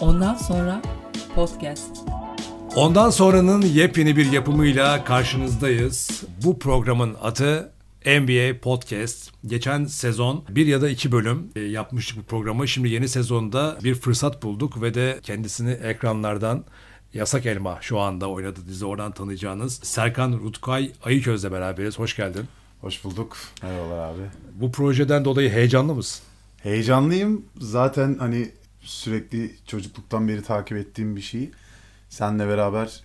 Ondan sonra podcast. Ondan sonranın yepyeni bir yapımıyla karşınızdayız. Bu programın adı NBA Podcast. Geçen sezon bir ya da iki bölüm e, yapmıştık bu programı. Şimdi yeni sezonda bir fırsat bulduk ve de kendisini ekranlardan Yasak Elma şu anda oynadı dizi oradan tanıyacağınız Serkan Rutkay Ayıköz'le beraberiz. Hoş geldin. Hoş bulduk. Merhabalar abi. Bu projeden dolayı heyecanlı mısın? Heyecanlıyım. Zaten hani sürekli çocukluktan beri takip ettiğim bir şeyi senle beraber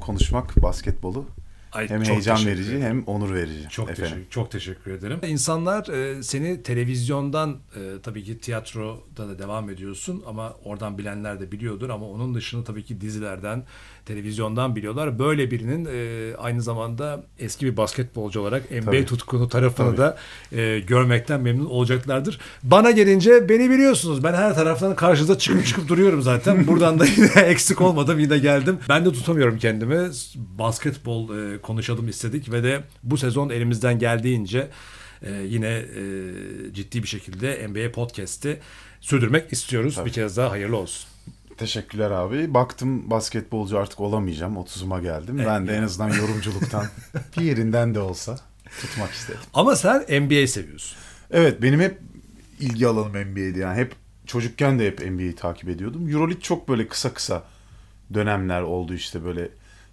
konuşmak basketbolu Ay, hem heyecan verici ederim. hem onur verici. Çok efendim. teşekkür, çok teşekkür ederim. İnsanlar e, seni televizyondan e, tabii ki tiyatroda da devam ediyorsun ama oradan bilenler de biliyordur ama onun dışında tabii ki dizilerden, televizyondan biliyorlar. Böyle birinin e, aynı zamanda eski bir basketbolcu olarak NBA Tabii. tutkunu tarafını Tabii. da e, görmekten memnun olacaklardır. Bana gelince beni biliyorsunuz. Ben her taraftan karşınıza çıkıp çıkıp duruyorum zaten. Buradan da yine eksik olmadım yine geldim. Ben de tutamıyorum kendimi. Basketbol e, konuşalım istedik ve de bu sezon elimizden geldiğince e, yine e, ciddi bir şekilde NBA podcast'i sürdürmek istiyoruz. Tabii. Bir kez daha hayırlı olsun. Teşekkürler abi. Baktım basketbolcu artık olamayacağım. 30'uma geldim. Evet. Ben de en azından yorumculuktan bir yerinden de olsa tutmak istedim. Ama sen NBA seviyorsun. Evet benim hep ilgi alanım NBA'di. Yani hep çocukken de hep NBA'yi takip ediyordum. Euroleague çok böyle kısa kısa dönemler oldu işte böyle.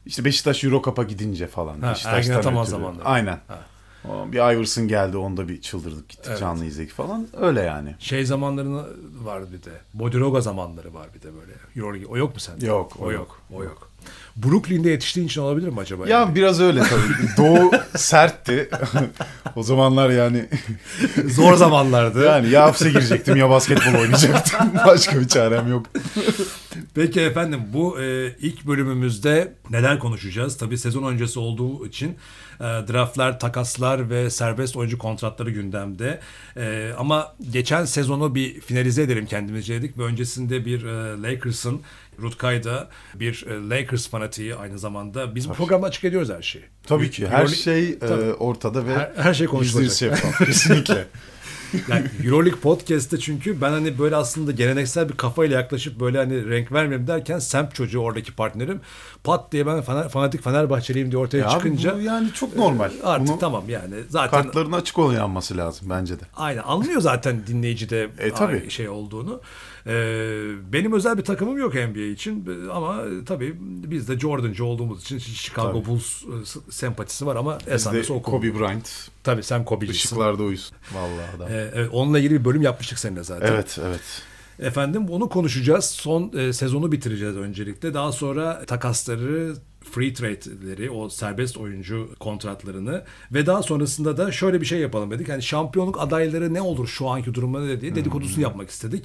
İşte Beşiktaş Euro Cup'a gidince falan. Ha, Beşiktaş'tan Ergin Ataman zamanında. Aynen. Ha. Bir Iverson geldi onda bir çıldırdık gittik evet. canlı izledik falan. Öyle yani. Şey zamanlarını var bir de. Bodiroga zamanları var bir de böyle. Euroleague o yok mu sende? Yok o, o yok. yok. O yok. Brooklyn'de yetiştiğin için olabilir mi acaba? Ya yani? biraz öyle tabii. Doğu sertti. o zamanlar yani. Zor zamanlardı. Yani ya hapse girecektim ya basketbol oynayacaktım. Başka bir çarem yok. Peki efendim bu e, ilk bölümümüzde neler konuşacağız? Tabii sezon öncesi olduğu için e, draftlar, takaslar ve serbest oyuncu kontratları gündemde. E, ama geçen sezonu bir finalize edelim kendimizce dedik ve öncesinde bir e, Lakers'ın Rutkay'da bir e, Lakers fanı pratiği aynı zamanda biz bu programda açık ediyoruz her şeyi. Tabii ki her Euroleague, şey e, tabii. ortada ve her, her şey konuşulacak. kesinlikle. yani Euroleague Podcast'te çünkü ben hani böyle aslında geleneksel bir kafayla yaklaşıp böyle hani renk vermeyeyim derken semt çocuğu oradaki partnerim pat diye ben fana, fanatik Fenerbahçeliyim diye ortaya ya çıkınca. bu yani çok normal. E, artık Bunu tamam yani zaten. Kartların açık oynanması lazım bence de. Aynen anlıyor zaten dinleyici de e, tabii. şey olduğunu. Ee, benim özel bir takımım yok NBA için ama tabii biz de Jordan'cı olduğumuz için Chicago tabii. Bulls e, sempatisi var ama esamesi o Kobe Bryant. Tabii sen Kobe'cisin. Işıklarda uyusun. Vallahi adam. Ee, evet, onunla ilgili bir bölüm yapmıştık seninle zaten. Evet, evet. Efendim onu konuşacağız. Son e, sezonu bitireceğiz öncelikle. Daha sonra takasları free trade'leri, o serbest oyuncu kontratlarını ve daha sonrasında da şöyle bir şey yapalım dedik. Yani şampiyonluk adayları ne olur şu anki durumda diye dedikodusunu hmm. yapmak istedik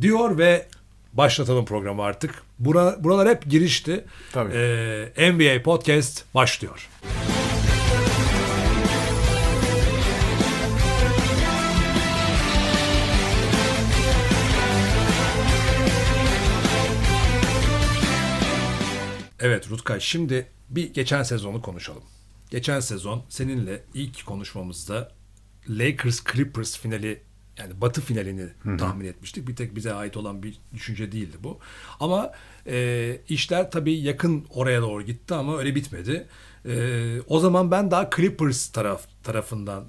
diyor ve başlatalım programı artık. Bura, buralar hep girişti. Tabii. Ee, NBA Podcast başlıyor. Evet Rutkay şimdi bir geçen sezonu konuşalım. Geçen sezon seninle ilk konuşmamızda Lakers Clippers finali yani batı finalini Hı-hı. tahmin etmiştik. Bir tek bize ait olan bir düşünce değildi bu. Ama e, işler tabii yakın oraya doğru gitti ama öyle bitmedi. E, o zaman ben daha Clippers taraf tarafından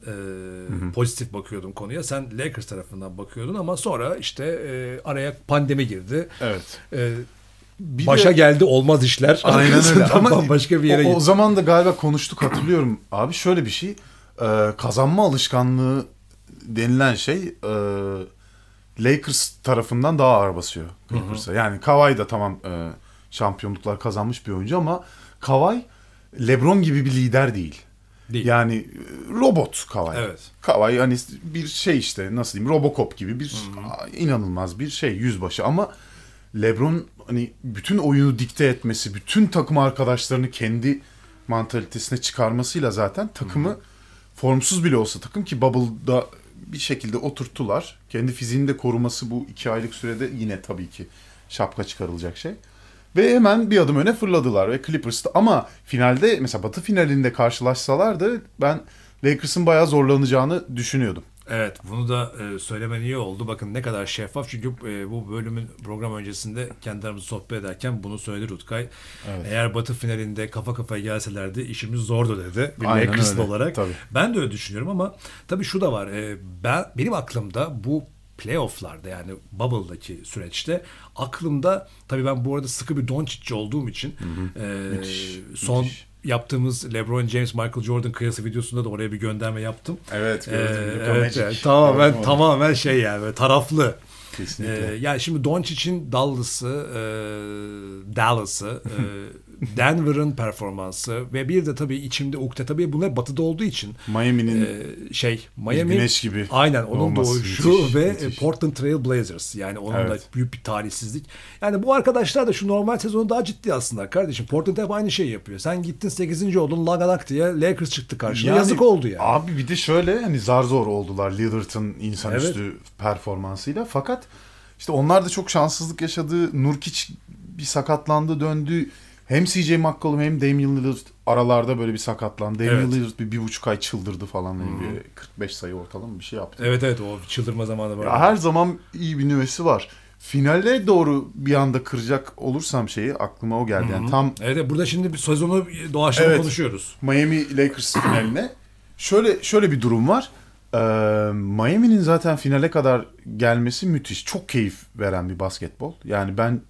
e, pozitif bakıyordum konuya. Sen Lakers tarafından bakıyordun ama sonra işte e, araya pandemi girdi. Evet. E, bir Başa de, geldi olmaz işler. Aynen öyle. Ama başka bir yere o, o zaman da galiba konuştuk hatırlıyorum. Abi şöyle bir şey. Ee, kazanma alışkanlığı denilen şey e, Lakers tarafından daha ağır basıyor Clippers'a. Yani Kawhi da tamam e, şampiyonluklar kazanmış bir oyuncu ama Kawhi LeBron gibi bir lider değil. Değil. Yani e, robot Kawhi. Evet. Kawhi hani bir şey işte nasıl diyeyim Robocop gibi bir Hı-hı. inanılmaz bir şey yüzbaşı ama LeBron hani bütün oyunu dikte etmesi, bütün takım arkadaşlarını kendi mantalitesine çıkarmasıyla zaten takımı Hı-hı. formsuz bile olsa takım ki Bubble'da bir şekilde oturttular. Kendi fiziğini de koruması bu iki aylık sürede yine tabii ki şapka çıkarılacak şey. Ve hemen bir adım öne fırladılar ve Clippers'ta ama finalde mesela batı finalinde karşılaşsalardı ben Lakers'ın bayağı zorlanacağını düşünüyordum. Evet bunu da e, söylemen iyi oldu. Bakın ne kadar şeffaf çünkü e, bu bölümün program öncesinde kendilerimiz sohbet ederken bunu söyledi Rutkay. Evet. Eğer Batı finalinde kafa kafaya gelselerdi işimiz zordu dedi. Bir Lakers'lı olarak. Tabii. Ben de öyle düşünüyorum ama tabii şu da var. E, ben Benim aklımda bu playofflarda yani bubble'daki süreçte aklımda tabii ben bu arada sıkı bir Doncic'ci olduğum için hı hı. E, müthiş, son müthiş yaptığımız LeBron James Michael Jordan kıyası videosunda da oraya bir gönderme yaptım. Evet ee, gördüm. Ee, evet, yani, tamamen evet, tamamen şey yani böyle taraflı. Kesinlikle. Ee, yani şimdi Doncic'in Dallas'ı, e, Dallas'ı e, Denver'ın performansı ve bir de tabii içimde ukde tabii bunlar batıda olduğu için Miami'nin e, şey Miami güneş gibi aynen onun doğuşu müthiş, ve müthiş. Portland Trail Blazers yani onun evet. da büyük bir talihsizlik. Yani bu arkadaşlar da şu normal sezonu daha ciddi aslında kardeşim. Portland hep aynı şeyi yapıyor. Sen gittin 8. oldun Lagalak diye Lakers çıktı karşına. Yani, Yazık oldu yani. Abi bir de şöyle hani zar zor oldular Lillard'ın insanüstü evet. performansıyla. Fakat işte onlar da çok şanssızlık yaşadı. Nurkic bir sakatlandı döndü. Hem CJ McCollum hem Damian Lillard aralarda böyle bir sakatlandı. Damian evet. Lillard bir, bir buçuk ay çıldırdı falan. Hani hmm. Bir 45 sayı ortalama bir şey yaptı. Evet evet o çıldırma zamanı var. Ya her zaman iyi bir nüvesi var. Finale doğru bir anda kıracak olursam şeyi aklıma o geldi. Yani tam Evet burada şimdi bir sezonu doğaçlama evet, konuşuyoruz. Miami Lakers finaline. Şöyle şöyle bir durum var. Ee, Miami'nin zaten finale kadar gelmesi müthiş. Çok keyif veren bir basketbol. Yani ben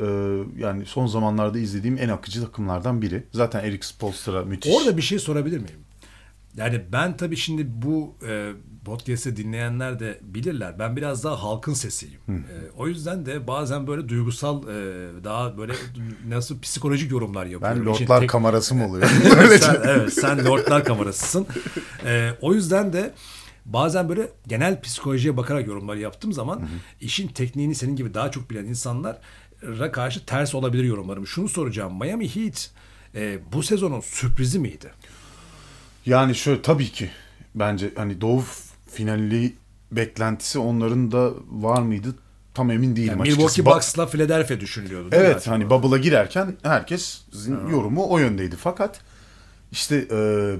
ee, yani son zamanlarda izlediğim en akıcı takımlardan biri. Zaten Eric Spolstra müthiş. Orada bir şey sorabilir miyim? Yani ben tabii şimdi bu e, podcast'i dinleyenler de bilirler. Ben biraz daha halkın sesiyim. E, o yüzden de bazen böyle duygusal e, daha böyle nasıl psikolojik yorumlar yapıyorum. Ben lordlar tek... kamerası mı oluyor? sen, evet sen lordlar kamerasısın. E, o yüzden de bazen böyle genel psikolojiye bakarak yorumlar yaptığım zaman hı hı. işin tekniğini senin gibi daha çok bilen insanlar karşı ters olabilir yorumlarım. Şunu soracağım. Miami Heat e, bu sezonun sürprizi miydi? Yani şöyle tabii ki bence hani Doğu finali beklentisi onların da var mıydı? Tam emin değilim yani açıkçası. Milwaukee Bucks'la Philadelphia düşünülüyordu. Evet hani bubble'a girerken herkes yorumu o yöndeydi. Fakat işte e,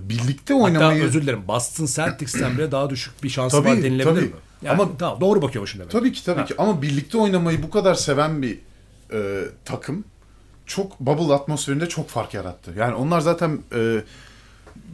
birlikte oynamayı... Hatta özür dilerim Boston Celtics'ten bile daha düşük bir şans tabii, var denilebilir tabii. mi? Yani, Ama, tamam doğru bakıyormuşum şimdi. Tabii ki tabii ha. ki ama birlikte oynamayı bu kadar seven bir e, takım çok bubble atmosferinde çok fark yarattı. Yani onlar zaten e,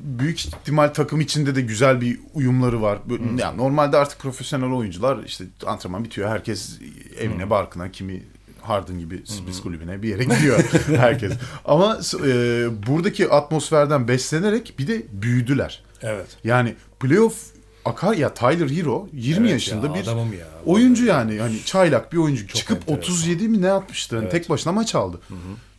büyük ihtimal takım içinde de güzel bir uyumları var. hmm. yani normalde artık profesyonel oyuncular işte antrenman bitiyor. Herkes evine, hmm. barkına, kimi Harden gibi spis hmm. kulübüne bir yere gidiyor herkes. Ama e, buradaki atmosferden beslenerek bir de büyüdüler. Evet. Yani playoff akar ya Tyler Hero 20 evet yaşında ya, bir ya. oyuncu yani hani çaylak bir oyuncu Çok çıkıp enteresan. 37 mi ne yapmıştı yani evet. tek başına maç aldı. Hı hı.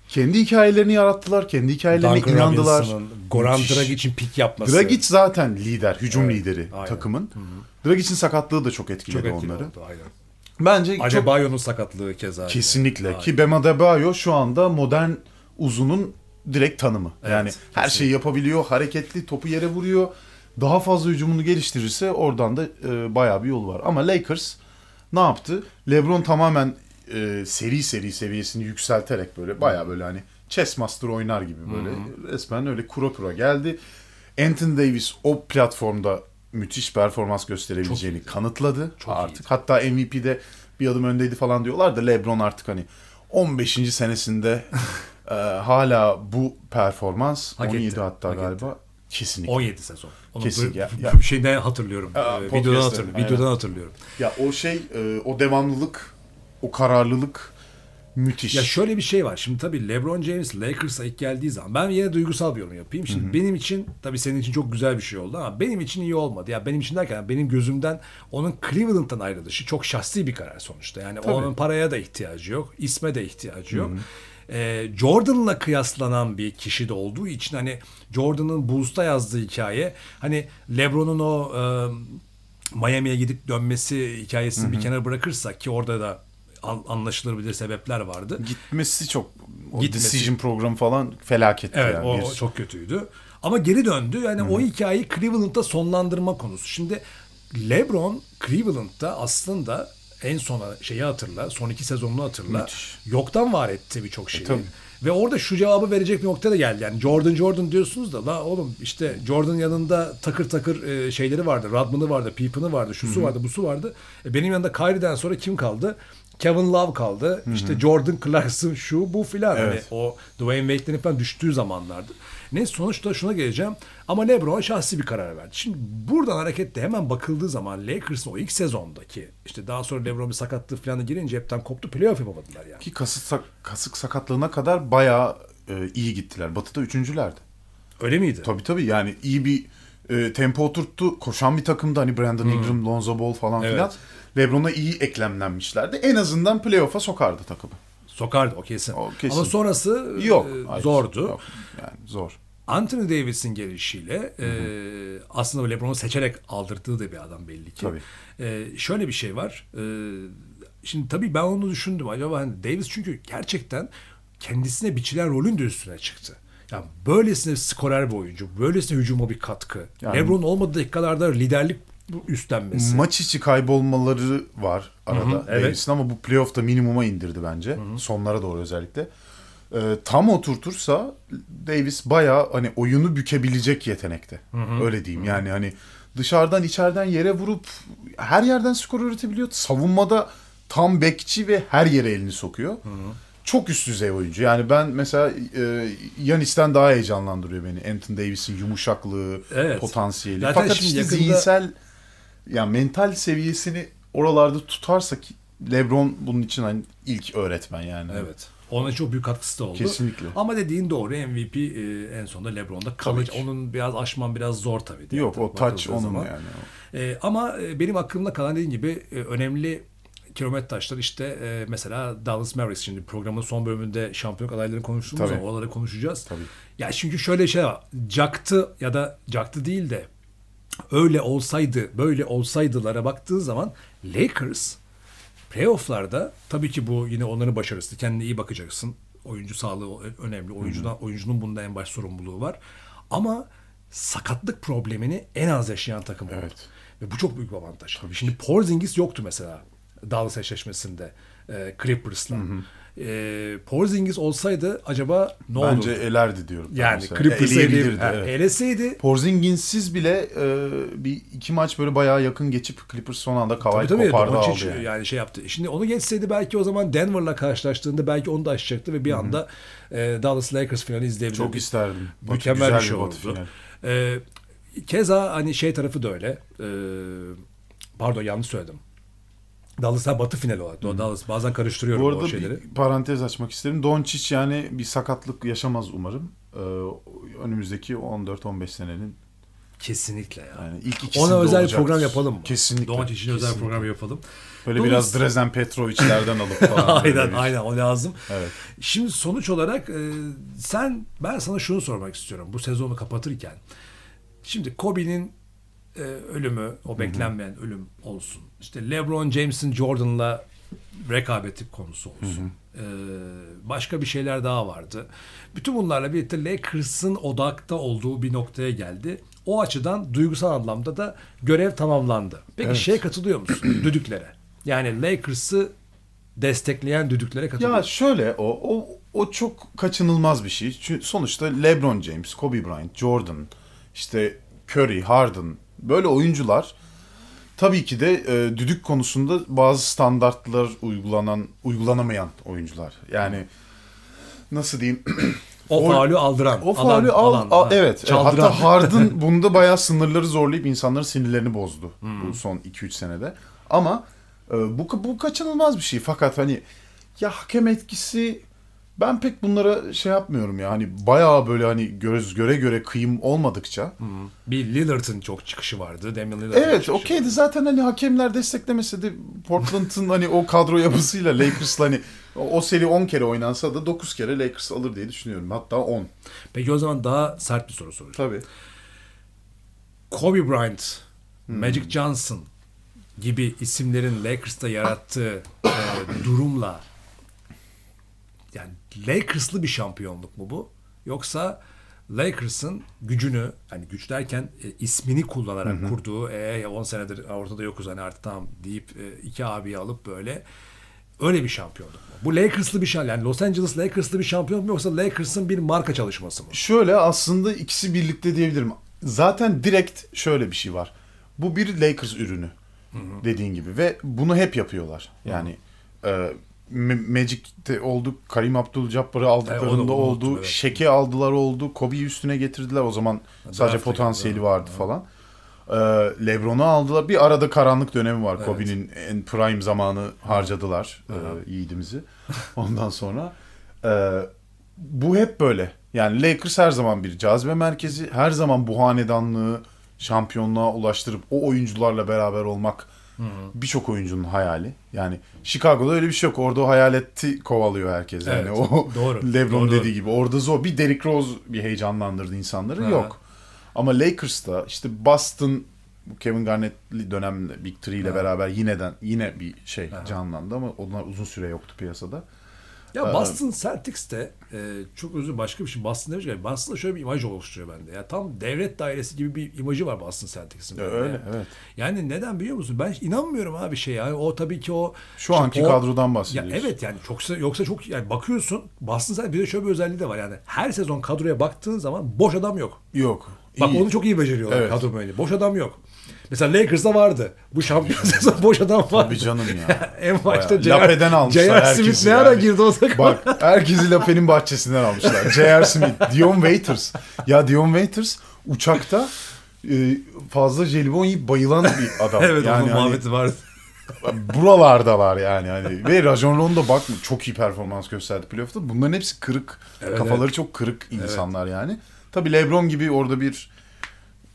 Kendi hikayelerini yarattılar, kendi hikayelerine Duncan inandılar. Goran Dragic'in pik yapması. Dragic zaten lider, hücum evet, lideri aynen. takımın. Hı-hı. Dragic'in sakatlığı da çok etkiledi çok onları. Oldu, aynen. Bence Adebayo'nun çok... sakatlığı keza. Kesinlikle yani. ki Bam Adebayo şu anda modern uzunun direkt tanımı. Evet, yani kesinlikle. her şeyi yapabiliyor, hareketli, topu yere vuruyor daha fazla hücumunu geliştirirse oradan da e, bayağı bir yol var. Ama Lakers ne yaptı? LeBron tamamen e, seri seri seviyesini yükselterek böyle bayağı böyle hani chess master oynar gibi böyle Hı-hı. resmen öyle kura kura geldi. Anthony Davis o platformda müthiş performans gösterebileceğini çok kanıtladı çok artık. Iyiydi. Hatta MVP'de bir adım öndeydi falan diyorlar da LeBron artık hani 15. senesinde e, hala bu performans hak 17 etti. hatta hak galiba. Etti. Kesinlikle. 17 sezon. Onu Kesin. Ya, ya. Şeyden hatırlıyorum. Aa, ee, videodan, hatırlıyorum. Aynen. videodan hatırlıyorum. Ya o şey, e, o devamlılık, o kararlılık müthiş. Ya şöyle bir şey var. Şimdi tabii LeBron James Lakers'a ilk geldiği zaman ben yine duygusal bir yorum yapayım. Şimdi Hı-hı. benim için tabii senin için çok güzel bir şey oldu ama benim için iyi olmadı. Ya benim için derken benim gözümden onun Cleveland'dan ayrılışı çok şahsi bir karar sonuçta. Yani tabii. onun paraya da ihtiyacı yok, isme de ihtiyacı yok. Hı-hı e, Jordan'la kıyaslanan bir kişi de olduğu için hani Jordan'ın Bulls'ta yazdığı hikaye hani LeBron'un o e, Miami'ye gidip dönmesi hikayesini hı hı. bir kenara bırakırsak ki orada da anlaşılabilir sebepler vardı. Gitmesi çok o Gitmesi. decision programı falan felaketti evet, yani. Evet o bir... çok kötüydü. Ama geri döndü. Yani Hı-hı. o hikayeyi Cleveland'da sonlandırma konusu. Şimdi LeBron Cleveland'da aslında en sona şeyi hatırla. Son iki sezonunu hatırla. Müthiş. Yoktan var etti birçok şeyi. E, tabii. Ve orada şu cevabı verecek bir nokta da geldi. Yani Jordan Jordan diyorsunuz da la oğlum işte Jordan yanında takır takır e, şeyleri vardı. Rodman'ı vardı, Pippin'i vardı, şusu Hı-hı. vardı, busu vardı. E, benim yanında Kyrie'den sonra kim kaldı? Kevin Love kaldı. Hı-hı. İşte Jordan Clarkson şu bu filan. Hani evet. Hani o Dwayne Wade'lerin falan düştüğü zamanlardı. Ne sonuçta şuna geleceğim. Ama LeBron şahsi bir karar verdi. Şimdi buradan hareketle hemen bakıldığı zaman Lakers'ın o ilk sezondaki işte daha sonra LeBron bir sakatlığı falan girince hepten koptu. Playoff yapamadılar yani. Ki kasık, kasık sakatlığına kadar bayağı e, iyi gittiler. Batı'da üçüncülerdi. Öyle miydi? Tabii tabii yani iyi bir e, tempo oturttu. Koşan bir takımda hani Brandon hmm. Ingram, hmm. Lonzo Ball falan evet. filan. LeBron'a iyi eklemlenmişlerdi. En azından playoff'a sokardı takımı. Sokardı o kesin. O kesin. Ama sonrası yok, e, hayır, zordu. Yok. Yani zor. Anthony Davis'in gelişiyle E, aslında LeBron'u seçerek aldırdığı da bir adam belli ki. Tabii. E, şöyle bir şey var. E, şimdi tabii ben onu düşündüm. Acaba hani Davis çünkü gerçekten kendisine biçilen rolün de üstüne çıktı. Yani böylesine skorer bir oyuncu, böylesine hücuma bir katkı. Yani, LeBron olmadığı dakikalarda liderlik bu üstlenmesi. Maç içi kaybolmaları var arada. Hı hı, evet. Ama bu playoff'ta minimuma indirdi bence. Hı hı. Sonlara doğru özellikle. Ee, tam oturtursa Davis baya hani oyunu bükebilecek yetenekte. Hı hı. Öyle diyeyim. Hı hı. Yani hani dışarıdan içeriden yere vurup her yerden skor üretebiliyor. Savunmada tam bekçi ve her yere elini sokuyor. Hı hı. Çok üst düzey oyuncu. Yani ben mesela e, Yanis'ten daha heyecanlandırıyor beni. Anthony Davis'in yumuşaklığı, evet. potansiyeli. Zaten Fakat işte yakında... zihinsel yani mental seviyesini oralarda tutarsa ki LeBron bunun için hani ilk öğretmen yani. Evet. Ona çok büyük katkısı da oldu. Kesinlikle. Ama dediğin doğru MVP e, en sonunda LeBron'da kalır. Onun biraz aşman biraz zor tabii. Diye. Yok o touch onun zaman. yani. E, ama e, benim aklımda kalan dediğin gibi e, önemli kilometre taşlar işte e, mesela Dallas Mavericks şimdi programın son bölümünde şampiyon adaylarını konuştuğumuz Tabii. zaman oraları konuşacağız. Tabii. Ya çünkü şöyle şey var. Jack'tı ya da Jack'tı değil de öyle olsaydı, böyle olsaydılara baktığı zaman Lakers playofflarda tabii ki bu yine onların başarısı. Kendine iyi bakacaksın. Oyuncu sağlığı önemli. Oyuncudan, oyuncunun bunda en baş sorumluluğu var. Ama sakatlık problemini en az yaşayan takım evet. Ve bu çok büyük bir avantaj. Tabii Şimdi Porzingis yoktu mesela Dallas eşleşmesinde e, Clippers'la. Hı hı e, Porzingis olsaydı acaba ne olurdu? Bence elerdi diyorum. Yani Clippers'ı eleyebilirdi. Yani, evet. Eleseydi. Porzingis'siz bile e, bir iki maç böyle bayağı yakın geçip Clippers son anda kavayı tabii, tabii, kopardı aldı. yani. yani şey yaptı. Şimdi onu geçseydi belki o zaman Denver'la karşılaştığında belki onu da aşacaktı ve bir Hı-hı. anda e, Dallas Lakers finali izleyebilirdi. Çok isterdim. Mükemmel bir şey oldu. E, keza hani şey tarafı da öyle. E, pardon yanlış söyledim. Dallas'a batı final olarak. Hmm. Dallas bazen karıştırıyorum bu, arada o şeyleri. Bir parantez açmak isterim. Doncic yani bir sakatlık yaşamaz umarım. Ee, önümüzdeki 14-15 senenin Kesinlikle ya. Yani ilk Ona özel olacak. program yapalım mı? Kesinlikle. Doncic için özel program yapalım. Böyle Dolayısıyla... biraz Drezen Petrovic'lerden alıp falan. aynen bir... aynen o lazım. Evet. Şimdi sonuç olarak e, sen ben sana şunu sormak istiyorum. Bu sezonu kapatırken. Şimdi Kobe'nin e, ölümü, o beklenmeyen Hı-hı. ölüm olsun. İşte LeBron James'in Jordan'la rekabeti konusu olsun. Hı hı. Ee, başka bir şeyler daha vardı. Bütün bunlarla birlikte Lakers'ın odakta olduğu bir noktaya geldi. O açıdan duygusal anlamda da görev tamamlandı. Peki evet. şeye katılıyor musun? düdüklere. Yani Lakers'ı destekleyen düdüklere katılıyor Ya şöyle o, o, o çok kaçınılmaz bir şey. Çünkü sonuçta LeBron James, Kobe Bryant, Jordan, işte Curry, Harden Böyle oyuncular tabii ki de e, düdük konusunda bazı standartlar uygulanan uygulanamayan oyuncular. Yani nasıl diyeyim? o faulü aldıran. O faulü al, alan, al, evet. E, çaldıran. Hatta Hard'ın bunda bayağı sınırları zorlayıp insanların sinirlerini bozdu hmm. bu son 2-3 senede. Ama e, bu bu kaçınılmaz bir şey. Fakat hani ya hakem etkisi ben pek bunlara şey yapmıyorum ya hani bayağı böyle hani göz göre göre kıyım olmadıkça. Bir Lillard'ın çok çıkışı vardı. Damian Lillard'ın Evet okeydi zaten hani hakemler desteklemese de Portland'ın hani o kadro yapısıyla Lakers'la hani o seri 10 kere oynansa da 9 kere Lakers alır diye düşünüyorum. Hatta 10. Peki o zaman daha sert bir soru soracağım. Tabii. Kobe Bryant, hmm. Magic Johnson gibi isimlerin Lakers'ta yarattığı e, durumla yani Lakers'lı bir şampiyonluk mu bu? Yoksa Lakers'ın gücünü hani güç derken e, ismini kullanarak hı hı. kurduğu e, 10 senedir ortada yokuz hani artık tamam deyip e, iki abiyi alıp böyle öyle bir şampiyonluk mu? Bu Lakers'lı bir şampiyon. Yani Los Angeles Lakers'lı bir şampiyonluk mu yoksa Lakers'ın bir marka çalışması mı? Şöyle aslında ikisi birlikte diyebilirim. Zaten direkt şöyle bir şey var. Bu bir Lakers ürünü. Hı hı. Dediğin gibi ve bunu hep yapıyorlar. Yani E, Magic'te oldu. Karim Abdul-Jabbar'ı aldıklarında e, onu, oldu. Unuttum, evet. Şeke aldılar oldu. Kobe üstüne getirdiler. O zaman Draft sadece potansiyeli yani. vardı yani. falan. Ee, Lebron'u aldılar. Bir arada karanlık dönemi var. Evet. Kobe'nin en prime zamanı harcadılar evet. yiğidimizi. Ondan sonra e, bu hep böyle. Yani Lakers her zaman bir cazibe merkezi. Her zaman bu hanedanlığı şampiyonluğa ulaştırıp o oyuncularla beraber olmak Birçok oyuncunun hayali. Yani Chicago'da öyle bir şey yok. Orada o hayaleti kovalıyor herkes. Yani evet, o doğru. LeBron doğru, dediği doğru. gibi. Orada zor. Bir Derrick Rose bir heyecanlandırdı insanları. Ha. Yok. Ama Lakers'ta işte Boston Kevin Garnett'li dönemle Big Three ile beraber yineden yine bir şey ha. canlandı ama onlar uzun süre yoktu piyasada. Ya ee, Boston Celtics'te e, çok özür başka bir şey. Boston demiş ki Boston'da şöyle bir imaj oluşturuyor bende. Ya tam devlet dairesi gibi bir imajı var Boston Celtics'in. öyle ya. evet. Yani neden biliyor musun? Ben inanmıyorum abi şey yani o tabii ki o şu işte anki o, kadrodan bahsediyorsun. Ya evet yani çoksa yoksa çok yani bakıyorsun Boston Celtics bir de şöyle bir özelliği de var yani her sezon kadroya baktığın zaman boş adam yok. Yok. Bak iyi. onu çok iyi beceriyorlar evet. kadro böyle. Boş adam yok. Mesela Lakers'da vardı. Bu şampiyon boş adam vardı. Tabii canım ya. en başta J.R. almışlar. Smith ne ara girdi o takım? Bak herkesi Lape'nin bahçesinden almışlar. J.R. Smith, Dion Waiters. Ya Dion Waiters uçakta e, fazla jelibon yiyip bayılan bir adam. evet yani onun hani, vardı. Buralarda var yani. Hani. Ve Rajon Rondo bak çok iyi performans gösterdi playoff'ta. Bunların hepsi kırık. Evet, kafaları evet. çok kırık insanlar evet. yani. Tabi Lebron gibi orada bir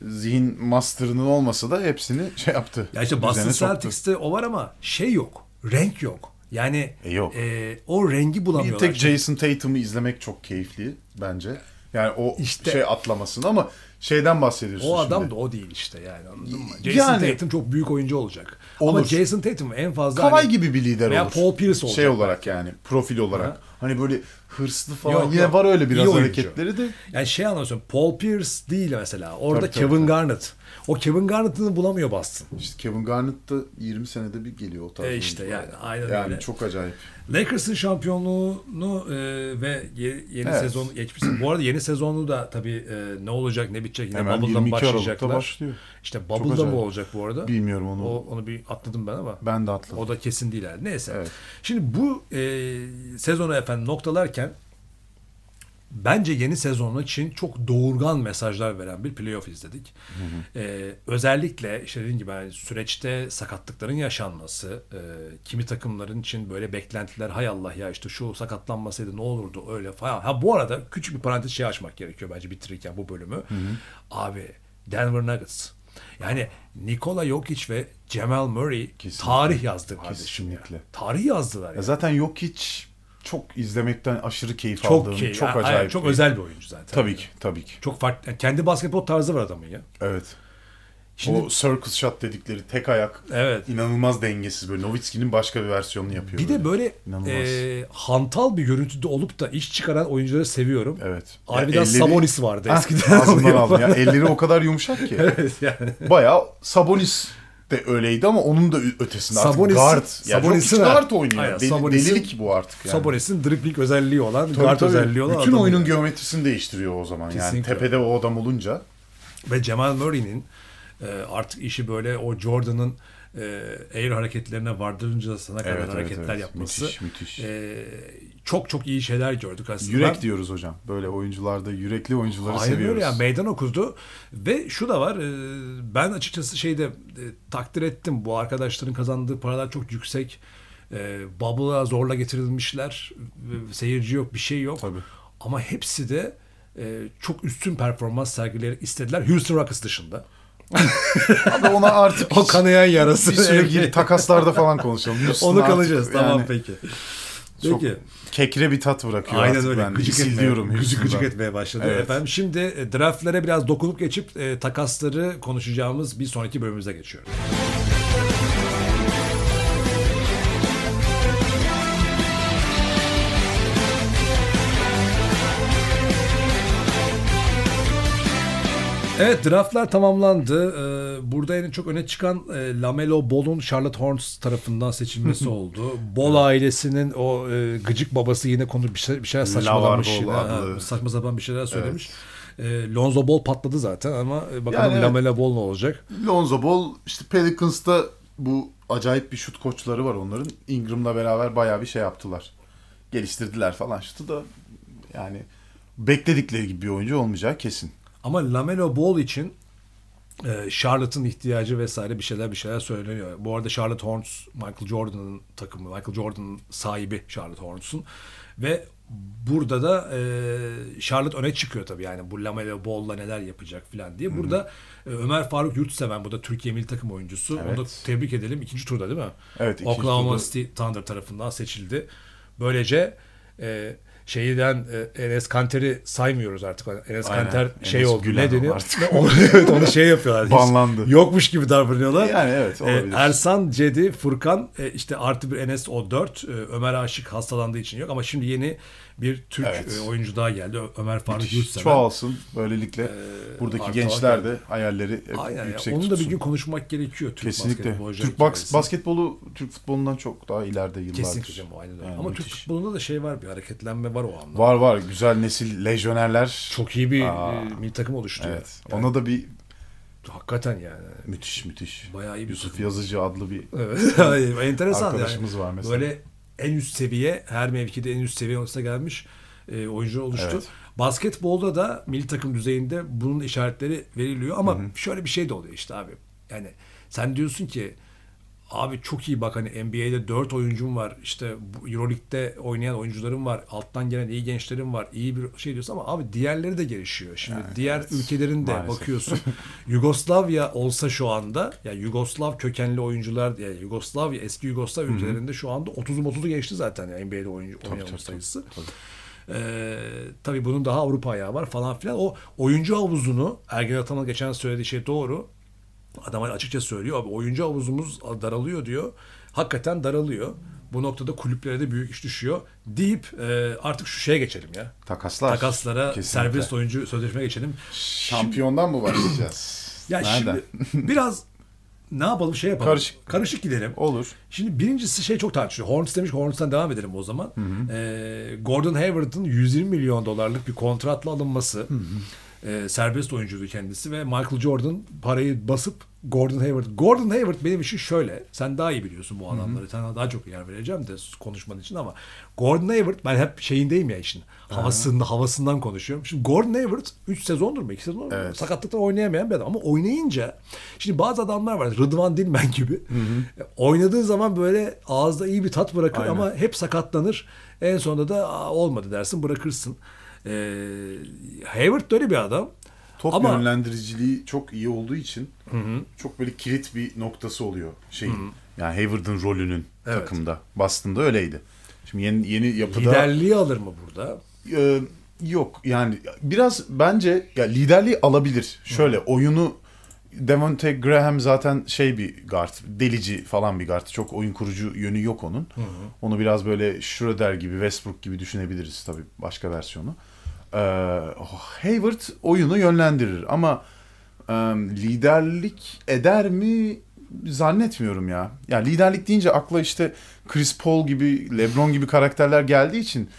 zihin master'ının olmasa da hepsini şey yaptı. Ya işte Boston Celtics'te o var ama şey yok. Renk yok. Yani e yok. E, o rengi bulamıyorlar. Bir tek Jason Tatum'u izlemek çok keyifli bence. Yani o işte, şey atlamasını ama şeyden bahsediyorsun O adam şimdi. da o değil işte yani anladın mı? Jason yani, Tatum çok büyük oyuncu olacak. Olur. Ama Jason Tatum en fazla Kavay hani, gibi bir lider veya olur. Paul Pierce olacak. Şey olarak belki. yani profil olarak. Ha. Hani böyle hırslı falan yok, yine yok. var öyle biraz hareketleri de. Yani şey anlıyorsun Paul Pierce değil mesela. Orada tabii, Kevin tabii. Garnett o Kevin Garnett'ını bulamıyor Boston. İşte Kevin Garnett da 20 senede bir geliyor o tarz. E işte yani, yani aynen yani öyle. çok acayip. Lakers'ın şampiyonluğunu e, ve yeni evet. sezon geçmişsin. Bu arada yeni sezonu da tabii e, ne olacak ne bitecek yine Hemen mı başlayacaklar? Başlıyor. İşte Bubble'da mı olacak bu arada? Bilmiyorum onu. O, onu bir atladım ben ama. Ben de atladım. O da kesin değil herhalde. Neyse. Evet. Şimdi bu e, sezonu efendim noktalarken bence yeni sezon için çok doğurgan mesajlar veren bir playoff izledik. Hı hı. Ee, özellikle işte dediğim gibi yani süreçte sakatlıkların yaşanması, e, kimi takımların için böyle beklentiler hay Allah ya işte şu sakatlanmasaydı ne olurdu öyle falan. Ha bu arada küçük bir parantez şey açmak gerekiyor bence bitirirken bu bölümü. Hı hı. Abi Denver Nuggets. Yani Nikola Jokic ve Jamal Murray Kesinlikle. tarih yazdı kardeşim. Kesinlikle. Ya. Tarih yazdılar. Ya yani. Zaten Jokic çok izlemekten aşırı keyif çok aldığım, keyif. çok acayip. Hayır, çok bir... özel bir oyuncu zaten. Tabii ki, tabii ki. Çok farklı. Yani kendi basketbol tarzı var adamın ya. Evet. Şimdi, o circus shot dedikleri tek ayak evet. inanılmaz dengesiz böyle. Novitski'nin başka bir versiyonunu yapıyor. Bir böyle. de böyle inanılmaz. e, hantal bir görüntüde olup da iş çıkaran oyuncuları seviyorum. Evet. Harbiden elleri... Sabonis vardı ah, eskiden. Ağzımdan aldım ya. Elleri o kadar yumuşak ki. evet yani. Bayağı Sabonis de öyleydi ama onun da ötesinde artık Sabonis'in, guard. Yani Sabonis'in çok guard oynuyor. Aynen, Deli, Sabonis'in, delilik bu artık yani. Sabonis'in dribbling özelliği olan, tabii, guard tabii. özelliği olan Bütün oyunun yani. geometrisini değiştiriyor o zaman Kesinlikle. yani. Tepede o adam olunca. Ve Cemal Murray'nin e, artık işi böyle o Jordan'ın e, hareketlerine vardırınca sana kadar evet, hareketler evet, evet. yapması. Müthiş, müthiş. E, çok çok iyi şeyler gördük aslında. Yürek diyoruz hocam. Böyle oyuncularda yürekli oyuncuları Hayır, seviyoruz. Hayır ya meydan okudu ve şu da var. E, ben açıkçası şeyde e, takdir ettim. Bu arkadaşların kazandığı paralar çok yüksek. E, Bubble'a zorla getirilmişler. E, seyirci yok, bir şey yok. Tabii. Ama hepsi de e, çok üstün performans sergileyerek istediler. Houston Rockets dışında. Abi ona artık o kanayan yarası. Bir süre takaslarda falan konuşalım. Yusuf'un Onu kalacağız. Tamam yani. peki. Çok peki. kekre bir tat bırakıyor Aynen öyle. ben. Gıcık hissediyorum. Gıcık gıcık etmeye başladı evet. efendim. Şimdi e, draftlere biraz dokunup geçip e, takasları konuşacağımız bir sonraki bölümümüze geçiyorum. Evet draftlar tamamlandı. Ee, burada en çok öne çıkan e, Lamelo Ball'un Charlotte Hornets tarafından seçilmesi oldu. Ball ailesinin o e, gıcık babası yine konu bir, şey, bir şeyler saçmalamış. Yine, saçma sapan bir şeyler söylemiş. Evet. E, Lonzo Ball patladı zaten ama bakalım yani, Lamelo Ball ne olacak? Lonzo Ball işte Pelicans'ta bu acayip bir şut koçları var onların. Ingram'la beraber bayağı bir şey yaptılar. Geliştirdiler falan şutu da yani bekledikleri gibi bir oyuncu olmayacağı kesin. Ama Lamelo Ball için e, Charlotte'ın ihtiyacı vesaire bir şeyler bir şeyler söyleniyor. Bu arada Charlotte Hornets Michael Jordan'ın takımı. Michael Jordan'ın sahibi Charlotte Hornets'un. Ve burada da e, Charlotte öne çıkıyor tabii yani bu Lamelo Ball'la neler yapacak falan diye. Burada e, Ömer Faruk Yurtseven bu da Türkiye milli takım oyuncusu. Evet. Onu da tebrik edelim. ikinci turda değil mi? Evet. Oklahoma turda... City Thunder tarafından seçildi. Böylece e, şeyden e, Enes Kanter'i saymıyoruz artık. Enes Aynen. Kanter şey Enes oldu. Gülen ne deniyor? Artık. evet onu şey yapıyorlar. Banlandı. Yokmuş gibi davranıyorlar. Yani evet e, olabilir. Ersan, Cedi, Furkan e, işte artı bir Enes o dört. E, Ömer Aşık hastalandığı için yok ama şimdi yeni bir Türk evet. E, oyuncu daha geldi. Ömer Faruk Yurtseven. Çoğalsın böylelikle. Ee, buradaki gençler de hayalleri aynen, yüksek yani. Onu tutsun. da bir gün konuşmak gerekiyor. Türk Kesinlikle. Türk bas basketbolu Türk futbolundan çok daha ileride yıllardır. Kesinlikle hocam aynen Yani, Ama müthiş. Türk futbolunda da şey var bir hareketlenme var o anlamda. Var var. Güzel nesil lejyonerler. Çok iyi bir Aa, e, milli takım oluşturuyor. Evet. Yani, Ona da bir Hakikaten yani. Müthiş müthiş. Bayağı iyi bir Yusuf takım. Yazıcı adlı bir evet. enteresan arkadaşımız yani. var mesela. Böyle en üst seviye her mevkide en üst seviye olmasına gelmiş e, oyuncu oluştu. Evet. Basketbolda da milli takım düzeyinde bunun işaretleri veriliyor ama Hı-hı. şöyle bir şey de oluyor işte abi. Yani sen diyorsun ki abi çok iyi bak hani NBA'de 4 oyuncum var. işte EuroLeague'de oynayan oyuncularım var. Alttan gelen iyi gençlerim var. iyi bir şey diyorsun ama abi diğerleri de gelişiyor. Şimdi yani, diğer evet. ülkelerin de bakıyorsun. Yugoslavya olsa şu anda ya yani Yugoslav kökenli oyuncular ya yani Yugoslavya eski Yugoslav Hı-hı. ülkelerinde şu anda 30'um 30'u geçti zaten yani NBA'de oyuncu tabii, oynayan tabii, sayısı. Tabii. Ee, tabii bunun daha Avrupa ayağı var falan filan. O oyuncu havuzunu Ergen Ataman geçen söylediği şey doğru Adam açıkça söylüyor abi oyuncu havuzumuz daralıyor diyor. Hakikaten daralıyor. Bu noktada kulüplere de büyük iş düşüyor deyip e, artık şu şeye geçelim ya. Takaslar. Takaslara Kesinlikle. serbest oyuncu sözleşmeye geçelim. Şampiyondan mı başlayacağız? ya Nereden? şimdi biraz ne yapalım şey yapalım. Karışık. Karışık gidelim. Olur. Şimdi birincisi şey çok tartışıyor. horns demiş horns'tan devam edelim o zaman. Hı hı. Ee, Gordon Hayward'ın 120 milyon dolarlık bir kontratla alınması. Hı hı. E, serbest oyuncuydu kendisi ve Michael Jordan parayı basıp Gordon Hayward. Gordon Hayward benim için şöyle. Sen daha iyi biliyorsun bu adamları. Hı-hı. Sana daha çok yer vereceğim de konuşman için ama Gordon Hayward ben hep şeyindeyim ya işin. Havasında, havasından konuşuyorum. Şimdi Gordon Hayward 3 sezondur mu? 2 sezondur mu? Evet. Sakatlıktan oynayamayan bir adam. Ama oynayınca şimdi bazı adamlar var. Rıdvan Dilmen gibi. Hı-hı. E, oynadığı zaman böyle ağızda iyi bir tat bırakır Aynen. ama hep sakatlanır. En sonunda da olmadı dersin bırakırsın. E, Hayward böyle bir adam. Top Ama... yönlendiriciliği çok iyi olduğu için hı çok böyle kilit bir noktası oluyor şeyin. hı Yani Hayward'ın rolünün evet. takımda. Boston'da öyleydi. Şimdi yeni yeni yapıda liderliği alır mı burada? E, yok yani biraz bence ya liderliği alabilir. Şöyle Hı. oyunu Devonte Graham zaten şey bir guard, delici falan bir guard. Çok oyun kurucu yönü yok onun. Hı hı. Onu biraz böyle Schroeder gibi, Westbrook gibi düşünebiliriz tabii başka versiyonu e, Hayward oyunu yönlendirir ama e, liderlik eder mi zannetmiyorum ya. yani liderlik deyince akla işte Chris Paul gibi, LeBron gibi karakterler geldiği için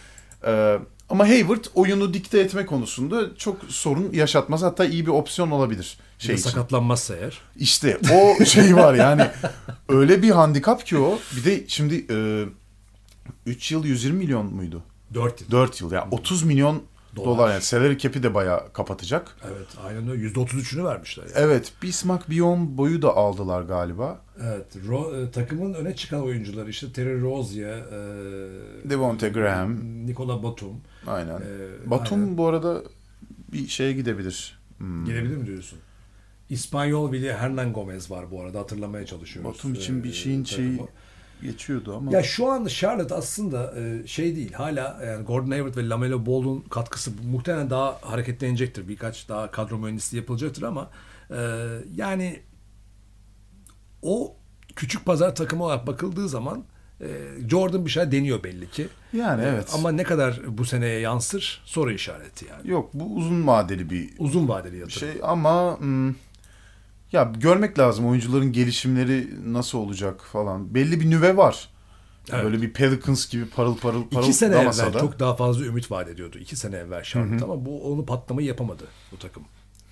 e, ama Hayward oyunu dikte etme konusunda çok sorun yaşatmaz. Hatta iyi bir opsiyon olabilir. Şey bir sakatlanmazsa eğer. İşte o şey var yani. öyle bir handikap ki o. Bir de şimdi e, 3 yıl 120 milyon muydu? 4 yıl. 4 yıl ya. Yani 30 milyon Dolar. Dolar yani salary cap'i de bayağı kapatacak. Evet aynen öyle. %33'ünü vermişler. Yani. Evet. Bismarck Bion boyu da aldılar galiba. Evet. Ro- e, takımın öne çıkan oyuncuları işte Terry Rozier, e- Devonte Graham, Nikola Batum. Aynen. E- Batum aynen. bu arada bir şeye gidebilir. Hmm. Gidebilir mi diyorsun? İspanyol bile Hernan Gomez var bu arada hatırlamaya çalışıyoruz. Batum için bir e, şeyin ee, şeyi geçiyordu ama. Ya şu an Charlotte aslında e, şey değil. Hala e, yani Gordon Hayward ve Lamelo Ball'un katkısı muhtemelen daha hareketlenecektir. Birkaç daha kadro mühendisliği yapılacaktır ama e, yani o küçük pazar takımı olarak bakıldığı zaman Jordan bir şey deniyor belli ki. Yani evet. Ama ne kadar bu seneye yansır soru işareti yani. Yok bu uzun vadeli bir uzun vadeli yatırım. Şey ama hmm ya görmek lazım oyuncuların gelişimleri nasıl olacak falan. Belli bir nüve var. Evet. Böyle bir Pelicans gibi parıl parıl parıl İki sene evvel da. çok daha fazla ümit vaat ediyordu. İki sene evvel şart ama bu onu patlamayı yapamadı bu takım.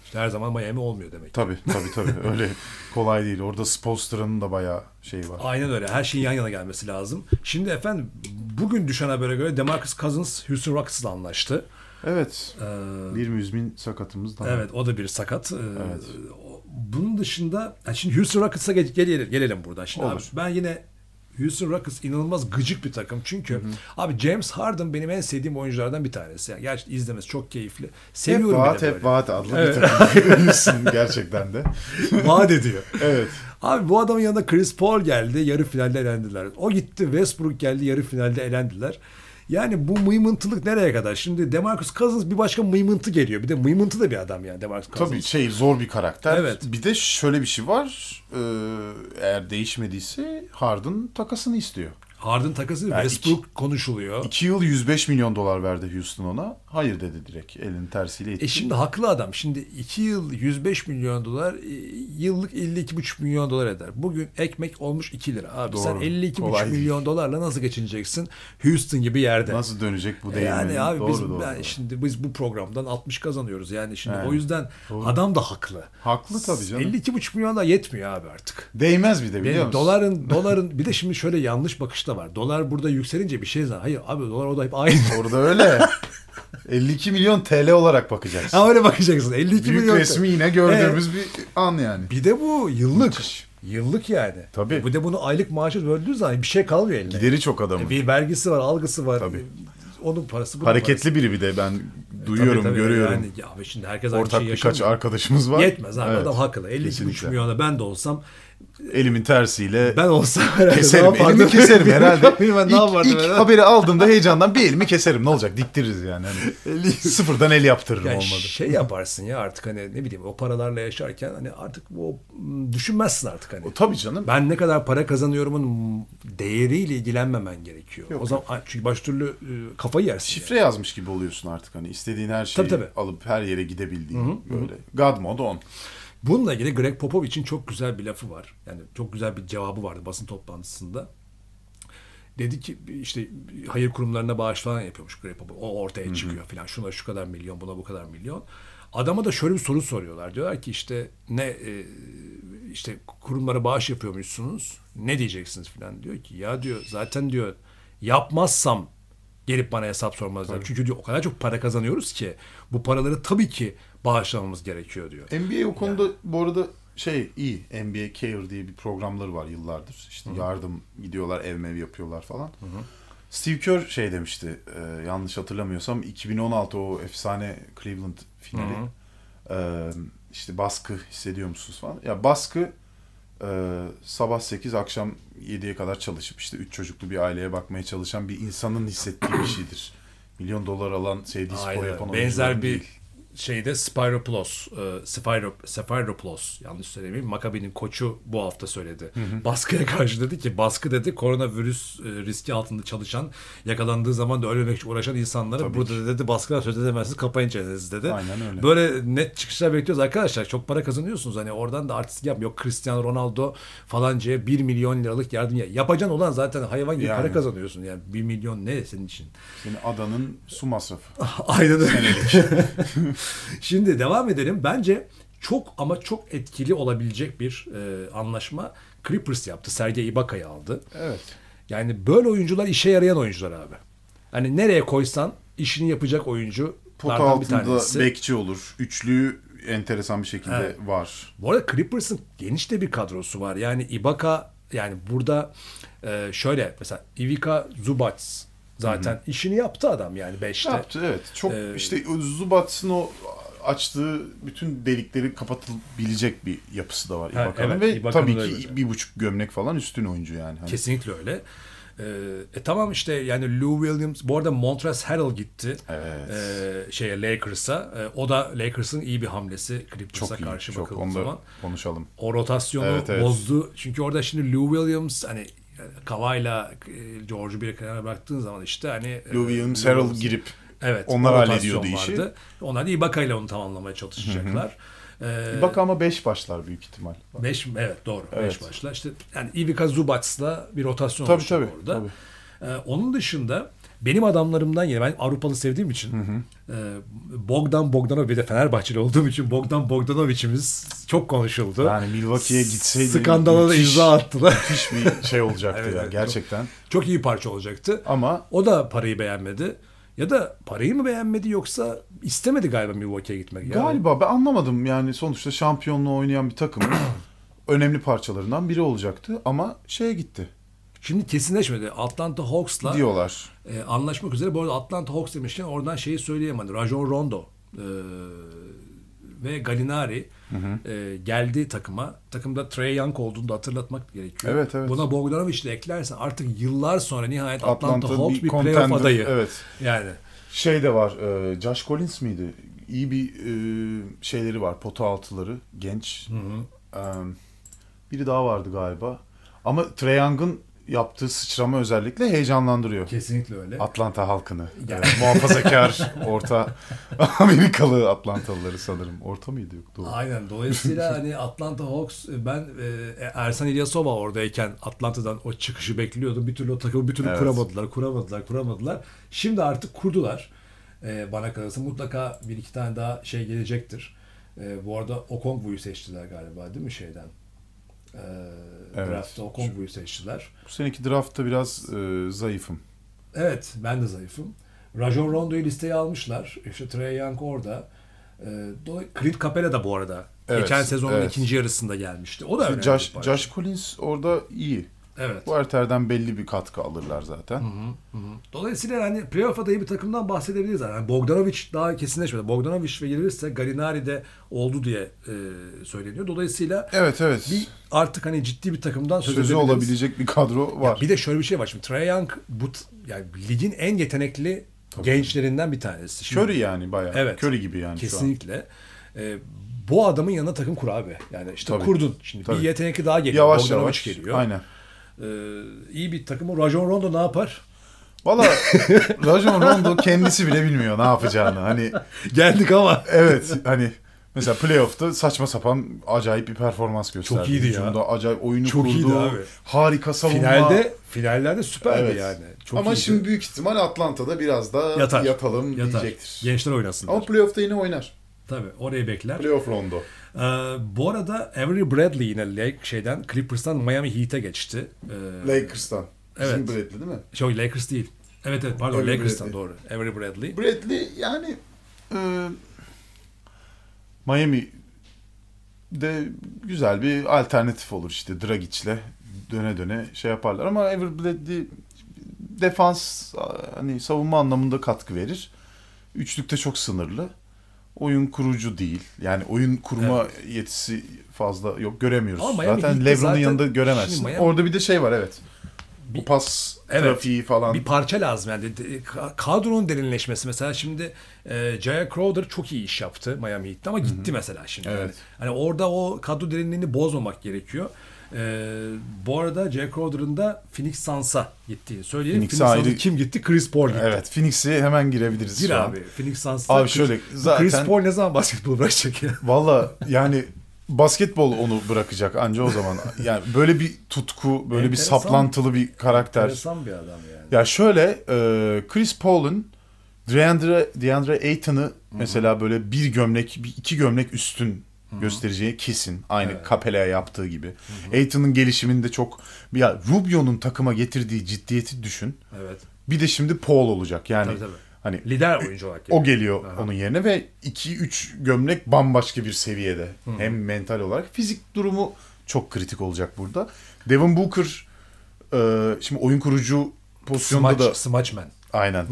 İşte her zaman Miami olmuyor demek. Tabii tabii tabii öyle kolay değil. Orada Spolster'ın da bayağı şeyi var. Aynen öyle. Her şeyin yan yana gelmesi lazım. Şimdi efendim bugün düşen habere göre DeMarcus Cousins Houston Rockets'la anlaştı. Evet. Ee, bir müzmin sakatımız daha. Evet o da bir sakat. Ee, evet bunun dışında yani şimdi Houston Rockets'a gel, gelelim, gelelim buradan. Şimdi Olur. abi, ben yine Houston Rockets inanılmaz gıcık bir takım. Çünkü hı hı. abi James Harden benim en sevdiğim oyunculardan bir tanesi. Yani gerçekten izlemesi çok keyifli. Seviyorum hep vaat, hep vaat adlı evet. bir takım. Houston gerçekten de. vaat ediyor. evet. Abi bu adamın yanında Chris Paul geldi. Yarı finalde elendiler. O gitti. Westbrook geldi. Yarı finalde elendiler. Yani bu mıymıntılık nereye kadar? Şimdi Demarcus Cousins bir başka mıymıntı geliyor. Bir de mıymıntı da bir adam yani Demarcus Cousins. Tabii şey zor bir karakter. Evet. Bir de şöyle bir şey var. Ee, eğer değişmediyse Harden takasını istiyor. Harden takası yani Westbrook iki, konuşuluyor. 2 yıl 105 milyon dolar verdi Houston ona. Hayır dedi direkt elin tersiyle itti. E şimdi haklı adam. Şimdi 2 yıl 105 milyon dolar e, yıllık 52,5 milyon dolar eder. Bugün ekmek olmuş 2 lira. Abi Doğru. sen 52,5 milyon dolarla nasıl geçineceksin Houston gibi yerde? Nasıl dönecek bu e değil yani abi doğru, biz doğru. Yani şimdi biz bu programdan 60 kazanıyoruz. Yani şimdi yani, o yüzden doğru. adam da haklı. Haklı tabii canım. 52,5 milyon da yetmiyor abi artık. Değmez bir de biliyor Benim, musun? Doların doların bir de şimdi şöyle yanlış bakışta var. Dolar burada yükselince bir şey zaten. Hayır abi dolar o da hep aynı. Orada öyle. 52 milyon TL olarak bakacaksın. Ha öyle bakacaksın. 52 Büyük milyon. Büyük resmi yine gördüğümüz evet. bir an yani. Bir de bu yıllık. Müthiş. Yıllık yani. Tabii. Bu de bunu aylık maaşı böldüğün zaman bir şey kalmıyor elinde. Gideri çok adamın. E, bir vergisi var, algısı var. Tabii. Onun parası bunun Hareketli parası. biri bir de ben duyuyorum, tabii, tabii, görüyorum. Yani, ya şimdi herkes Ortak aynı şey yaşamıyor. birkaç arkadaşımız var. Yetmez abi evet. adam haklı. 52,5 milyona ben de olsam elimin tersiyle ben olsa keserim. Ne elimi keserim herhalde. ben ne yapardım İlk ilk haberi aldığımda heyecandan bir elimi keserim. Ne olacak? Diktiririz yani. Hani Sıfırdan el yaptırırım yani olmadı. Şey yaparsın ya artık hani ne bileyim o paralarla yaşarken hani artık o düşünmezsin artık hani. O, tabii canım. Ben ne kadar para kazanıyorumun değeriyle ilgilenmemen gerekiyor. Yok, o zaman yok. çünkü baş türlü ıı, kafayı yersin. Şifre yani. yazmış gibi oluyorsun artık hani istediğin her şeyi tabii, tabii. alıp her yere gidebildiğin Hı-hı. böyle. God mode on. Bununla ilgili Greg Popovich'in çok güzel bir lafı var. Yani çok güzel bir cevabı vardı basın toplantısında. Dedi ki işte hayır kurumlarına bağış falan yapıyormuş Greg Popovich. O ortaya çıkıyor falan. Şuna şu kadar milyon, buna bu kadar milyon. Adama da şöyle bir soru soruyorlar. Diyorlar ki işte ne e, işte kurumlara bağış yapıyormuşsunuz. Ne diyeceksiniz falan diyor ki ya diyor zaten diyor yapmazsam gelip bana hesap sormazlar. Tabii. Çünkü diyor o kadar çok para kazanıyoruz ki bu paraları tabii ki bağışlamamız gerekiyor diyor. NBA o konuda yani. bu arada şey iyi. NBA Care diye bir programları var yıllardır. İşte Hı-hı. yardım gidiyorlar ev mev yapıyorlar falan. Hı-hı. Steve Kerr şey demişti e, yanlış hatırlamıyorsam 2016 o efsane Cleveland finali. E, işte baskı hissediyor musunuz falan. Ya baskı e, sabah 8 akşam 7'ye kadar çalışıp işte üç çocuklu bir aileye bakmaya çalışan bir insanın hissettiği bir şeydir. Milyon dolar alan sevdiği spor yapan Benzer bir değil şeyde Spyroplos, e, Spyro, Spyropoulos yanlış söylemeyeyim. Makabi'nin koçu bu hafta söyledi. Hı hı. Baskıya karşı dedi ki baskı dedi koronavirüs e, riski altında çalışan yakalandığı zaman da ölmemek için uğraşan insanlara Tabii burada ki. dedi baskıdan söz edemezsiniz kapayın çenenizi dedi. Aynen öyle. Böyle net çıkışlar bekliyoruz arkadaşlar. Çok para kazanıyorsunuz. Hani oradan da artistik yap. Yok Cristiano Ronaldo falancaya 1 milyon liralık yardım. Ya. Yapacan olan zaten hayvan gibi yani. para kazanıyorsun. Yani 1 milyon ne senin için? Senin adanın su masrafı. Aynen öyle. Şimdi devam edelim. Bence çok ama çok etkili olabilecek bir e, anlaşma Clippers yaptı. Sergey Ibaka'yı aldı. Evet. Yani böyle oyuncular işe yarayan oyuncular abi. Hani nereye koysan işini yapacak oyuncu Pot altında bir tanesi. bekçi olur. Üçlüyü enteresan bir şekilde evet. var. Bu arada Clippers'ın geniş de bir kadrosu var. Yani Ibaka yani burada e, şöyle mesela Ivica Zubac Zaten Hı-hı. işini yaptı adam yani 5'te. Yaptı evet. Çok ee, işte Zubat'ın o açtığı bütün delikleri kapatılabilecek bir yapısı da var İbaka'nın evet, ve tabii ki öyle. bir buçuk gömlek falan üstün oyuncu yani. Hani. Kesinlikle öyle. Ee, e, tamam işte yani Lou Williams bu arada Montrezl Harrell gitti evet. e, şeye Lakers'a. E, o da Lakers'ın iyi bir hamlesi Clippers'a karşı çok. bakıldığı Onu zaman. konuşalım. O rotasyonu evet, evet. bozdu. Çünkü orada şimdi Lou Williams hani Kavayla e, George'u bir kenara bıraktığın zaman işte hani e, Lou Williams girip evet, onlar hallediyordu işi. Vardı. Onlar da Ibaka ile onu tamamlamaya çalışacaklar. Hı Ee, Ibaka ama 5 başlar büyük ihtimal. 5 evet doğru 5 evet. başlar. İşte yani Ivica Zubac'la bir rotasyon tabii, tabii, orada. Tabii. Ee, onun dışında benim adamlarımdan yani ben Avrupalı sevdiğim için hı hı. E, Bogdan Bogdanovic de Fenerbahçeli olduğum için Bogdan Bogdanovic'imiz çok konuşuldu. Yani Milwaukee'ye gitseydi skandala da imza attılar. Müthiş bir şey olacaktı evet, yani gerçekten. Çok, çok iyi parça olacaktı. Ama o da parayı beğenmedi. Ya da parayı mı beğenmedi yoksa istemedi galiba Milwaukee'ye gitmek. Galiba ben anlamadım yani sonuçta şampiyonluğu oynayan bir takımın önemli parçalarından biri olacaktı ama şeye gitti. Şimdi kesinleşmedi. Atlanta Hawks'la diyorlar. E, anlaşmak üzere. Bu arada Atlanta Hawks demişken oradan şeyi söyleyemedi. Rajon Rondo e, ve Galinari hı hı. E, geldi takıma. Takımda Trey Young olduğunu da hatırlatmak gerekiyor. Evet, evet. Buna Bogdanovic de eklersen artık yıllar sonra nihayet Atlanta, Atlanta Hawks bir, bir playoff adayı. Evet. Yani. Şey de var. E, Josh Collins miydi? İyi bir e, şeyleri var. Pota altıları. Genç. Hı hı. E, biri daha vardı galiba. Ama Trey Young'ın yaptığı sıçrama özellikle heyecanlandırıyor. Kesinlikle öyle. Atlanta halkını. Yani. yani muhafazakar, orta Amerikalı Atlantalıları sanırım. Orta mıydı yok? Doğru. Aynen. Dolayısıyla hani Atlanta Hawks e, ben e, Ersan İlyasova oradayken Atlanta'dan o çıkışı bekliyordum. Bir türlü o takımı bir türlü evet. kuramadılar, kuramadılar, kuramadılar. Şimdi artık kurdular. E, bana kalırsa mutlaka bir iki tane daha şey gelecektir. E, bu arada Okongwu'yu seçtiler galiba değil mi şeyden? Ee, evet. draftta. O konvoyu seçtiler. Bu seneki draftta biraz e, zayıfım. Evet ben de zayıfım. Rajon Rondo'yu listeye almışlar. İşte Trey Young orada. E, ee, Creed Capela da bu arada. Evet, Geçen sezonun evet. ikinci yarısında gelmişti. O da işte Josh, Josh Collins orada iyi. Evet. Bu Erter'den belli bir katkı alırlar zaten. Hı hı, hı. Dolayısıyla hani playoff adayı bir takımdan bahsedebiliriz. Yani Bogdanovic daha kesinleşmedi. Bogdanovic ve gelirse Galinari de oldu diye e, söyleniyor. Dolayısıyla evet evet. Bir artık hani ciddi bir takımdan söz sözü olabilecek bir kadro var. Ya bir de şöyle bir şey var. Şimdi Trae Young bu yani ligin en yetenekli Tabii. gençlerinden bir tanesi. Şimdi, yani bayağı. Evet. Curry gibi yani Kesinlikle. E, bu adamın yanına takım kur abi. Yani işte Tabii. kurdun. Şimdi Tabii. bir yetenekli daha geliyor. Yavaş Bogdanovic yavaş. geliyor. Aynen e, iyi bir takım o. Rajon Rondo ne yapar? Valla Rajon Rondo kendisi bile bilmiyor ne yapacağını. Hani geldik ama. Evet hani mesela playoff'ta saçma sapan acayip bir performans gösterdi. Çok iyiydi Hücumda ya. acayip oyunu Çok kurdu. Iyiydi abi. Harika savunma. Finalde finallerde süperdi evet. yani. Çok ama iyiydi. şimdi büyük ihtimal Atlanta'da biraz da Yatar. yatalım Yatar. diyecektir. Gençler oynasın. Ama playoff'ta yine oynar. Tabii orayı bekler. Playoff rondo. Ee, bu arada Avery Bradley yine Lake şeyden Clippers'tan Miami Heat'e geçti. Ee, Lakers'tan. Evet. Jim Bradley değil mi? Yok şey, Lakers değil. Evet evet pardon Avery Lakers'tan Bradley. doğru. Avery Bradley. Bradley yani e, Miami de güzel bir alternatif olur işte Dragic'le döne döne şey yaparlar ama Avery Bradley defans hani savunma anlamında katkı verir. Üçlükte çok sınırlı oyun kurucu değil. Yani oyun kurma evet. yetisi fazla yok göremiyoruz. zaten LeBron'un zaten... yanında göremezsin. Miami... Orada bir de şey var evet. Bir, Bu pas evet, trafiği falan. Bir parça lazım yani. Kadronun derinleşmesi mesela şimdi e, Jaya Crowder çok iyi iş yaptı Miami Heat'te ama gitti Hı-hı. mesela şimdi. Evet. Yani. Hani orada o kadro derinliğini bozmamak gerekiyor. E, bu arada Jack Rodder'ın da Phoenix Suns'a gittiği söyleyelim. Phoenix, Phoenix ayrı... kim gitti? Chris Paul gitti. Evet Phoenix'i hemen girebiliriz. Gir abi. Phoenix Suns'a. Abi şöyle zaten. Chris Paul ne zaman basketbol bırakacak ya? Valla yani basketbol onu bırakacak anca o zaman. Yani böyle bir tutku, böyle enteresan, bir saplantılı bir karakter. Enteresan bir adam yani. Ya şöyle e, Chris Paul'un DeAndre, DeAndre Ayton'ı mesela böyle bir gömlek, bir iki gömlek üstün hı göstereceği kesin. Aynı evet. Capella'ya yaptığı gibi. Aiton'un gelişiminde çok ya Rubio'nun takıma getirdiği ciddiyeti düşün. Evet. Bir de şimdi Paul olacak. Yani tabii, tabii. hani lider oyuncu olarak geliyor. O geliyor Aha. onun yerine ve 2 3 gömlek bambaşka bir seviyede. Hı-hı. Hem mental olarak fizik durumu çok kritik olacak burada. Devin Booker e, şimdi oyun kurucu pozisyonda Smash, da Smashman. Aynen.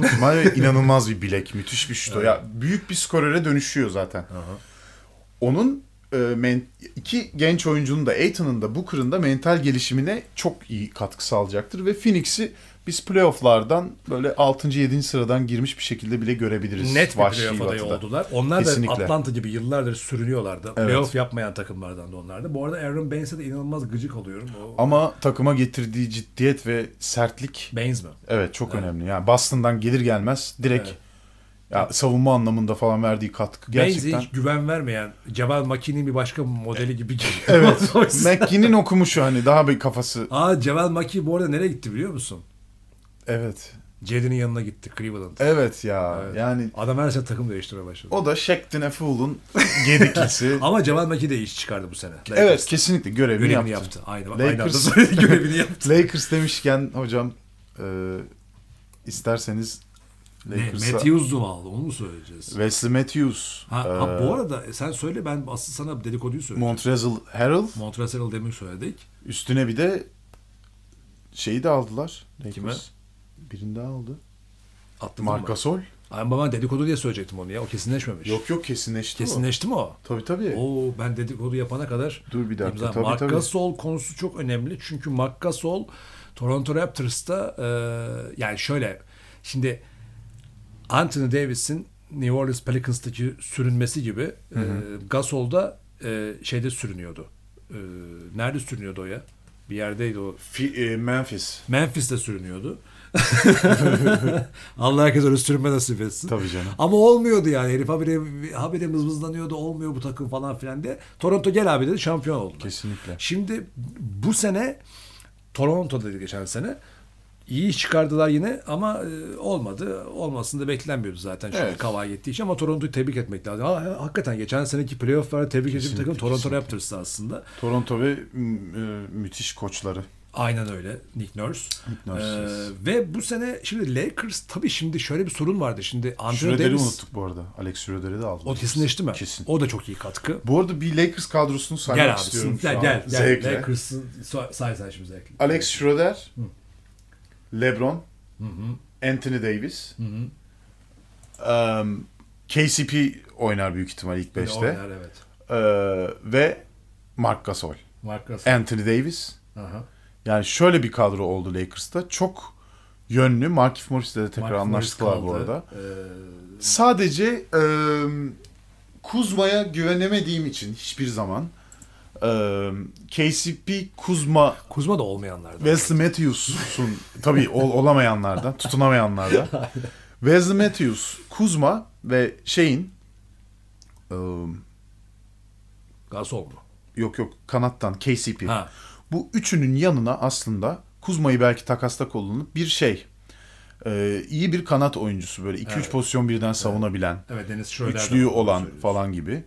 inanılmaz bir bilek, müthiş bir şut. Evet. Ya büyük bir skorere dönüşüyor zaten. Aha onun e, men, iki genç oyuncunun da Aiton'un da Booker'ın da mental gelişimine çok iyi katkı sağlayacaktır ve Phoenix'i biz playofflardan böyle 6. 7. sıradan girmiş bir şekilde bile görebiliriz. Net bir playoff adayı oldular. Onlar Kesinlikle. da Atlanta gibi yıllardır sürünüyorlardı. Evet. Playoff yapmayan takımlardan da onlardı. Bu arada Aaron Baines'e de inanılmaz gıcık oluyorum. O... Ama takıma getirdiği ciddiyet ve sertlik. Baines mi? Evet çok evet. önemli. Yani Boston'dan gelir gelmez direkt evet. Ya savunma anlamında falan verdiği katkı gerçekten. Benzi hiç güven vermeyen Ceval Maki'nin bir başka modeli gibi geliyor. Evet. Maki'nin okumuşu hani daha bir kafası. Aa Ceval Maki bu arada nereye gitti biliyor musun? Evet. Cedi'nin yanına gitti Cleveland. Evet ya. Evet. Yani adam her sene takım değiştirmeye başladı. O da Shaqtin Fool'un gediklisi. Ama Cemal Maki de iş çıkardı bu sene. Lakers'ta. Evet kesinlikle görevini, görevini yaptı. yaptı. Aynı, Lakers, aynı görevini yaptı. Lakers demişken hocam e, isterseniz Lakers'a. Ne, Matthews'u onu mu söyleyeceğiz? Wesley Matthews. Ha, ee, ha, e, bu arada e, sen söyle ben asıl sana dedikoduyu söyleyeceğim. Montrezl Harrell. Montrezl Harrell demin söyledik. Üstüne bir de şeyi de aldılar. Lakers. Kime? Birini daha aldı. Attın Marc Gasol. Ay baba dedikodu diye söyleyecektim onu ya. O kesinleşmemiş. Yok yok kesinleşti Kesinleşti o. mi o? Tabii tabii. Oo, ben dedikodu yapana kadar Dur bir dakika. İmza. Tabii, Marc tabii. Gasol konusu çok önemli. Çünkü Marc Gasol Toronto Raptors'ta e, yani şöyle şimdi Anthony Davis'in New Orleans Pelicans'taki sürünmesi gibi hı hı. E, Gasol'da e, şeyde sürünüyordu. E, nerede sürünüyordu o ya? Bir yerdeydi o. Fi, e, Memphis. Memphis'te sürünüyordu. Allah herkes öyle sürünme nasip etsin. Tabii canım. Ama olmuyordu yani. Herif habire, habire mızmızlanıyordu. Olmuyor bu takım falan filan diye. Toronto gel abi dedi. Şampiyon oldu. Kesinlikle. Şimdi bu sene Toronto'da geçen sene iyi iş çıkardılar yine ama e, olmadı. Olmasını da beklenmiyordu zaten şu evet. Kavai gittiği için ama Toronto'yu tebrik etmek lazım. Ha, e, hakikaten geçen seneki playoff'larda tebrik edici takım Toronto Raptors aslında. Toronto ve e, müthiş koçları. Aynen öyle. Nick Nurse. Nick Nurse ee, Ve bu sene şimdi Lakers tabii şimdi şöyle bir sorun vardı. Şimdi Anthony Davis... unuttuk bu arada. Alex Schröder'i de aldık. O kesinleşti mi? Kesin. O da çok iyi katkı. Bu arada bir Lakers kadrosunu saymak gel abi, istiyorum. Gel, abi. gel. Zevkle. Lakers'ın say, say, say şimdi zevkle. Alex Schröder, Hı. LeBron, hı hı. Anthony Davis, Um, KCP oynar büyük ihtimal ilk 5'te. Oynar evet. Ee, ve Mark Gasol. Mark Gasol. Anthony Davis. Aha. Yani şöyle bir kadro oldu Lakers'ta. Çok yönlü. Markif Morris'le de tekrar Mark anlaştılar bu arada. Ee... Sadece e, Kuzma'ya güvenemediğim için hiçbir zaman KCP, Kuzma... Kuzma da olmayanlardan. Wesley Matthews'un tabii ol, olamayanlardan, tutunamayanlardan. Wesley Matthews, Kuzma ve şeyin... E, Gasol mu? Yok yok kanattan KCP. Ha. Bu üçünün yanına aslında Kuzma'yı belki takasta kullanıp bir şey e, iyi bir kanat oyuncusu böyle 2-3 evet. pozisyon birden savunabilen, evet. Evet, Deniz üçlüyü olan falan gibi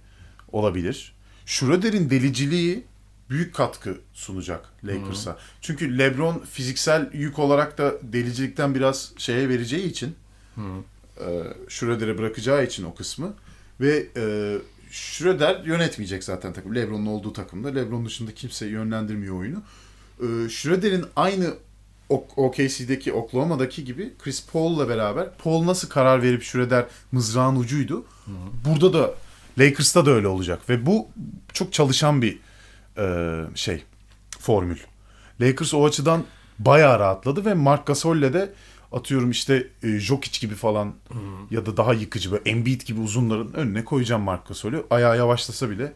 olabilir. Schroeder'in deliciliği büyük katkı sunacak Lakers'a. hı Çünkü LeBron fiziksel yük olarak da delicilikten biraz şeye vereceği için Hı-hı. E, bırakacağı için o kısmı ve e, Schroeder yönetmeyecek zaten takım. LeBron'un olduğu takımda. LeBron dışında kimse yönlendirmiyor oyunu. E, Schroeder'in aynı OKC'deki Oklahoma'daki gibi Chris Paul'la beraber Paul nasıl karar verip Schroeder mızrağın ucuydu. Hı-hı. Burada da Lakers'ta da öyle olacak ve bu çok çalışan bir e, şey formül. Lakers o açıdan bayağı rahatladı ve Mark Gasol'le de atıyorum işte e, Jokic gibi falan Hı-hı. Hmm. ya da daha yıkıcı böyle Embiid gibi uzunların önüne koyacağım Mark Gasol'ü. Ayağı yavaşlasa bile e,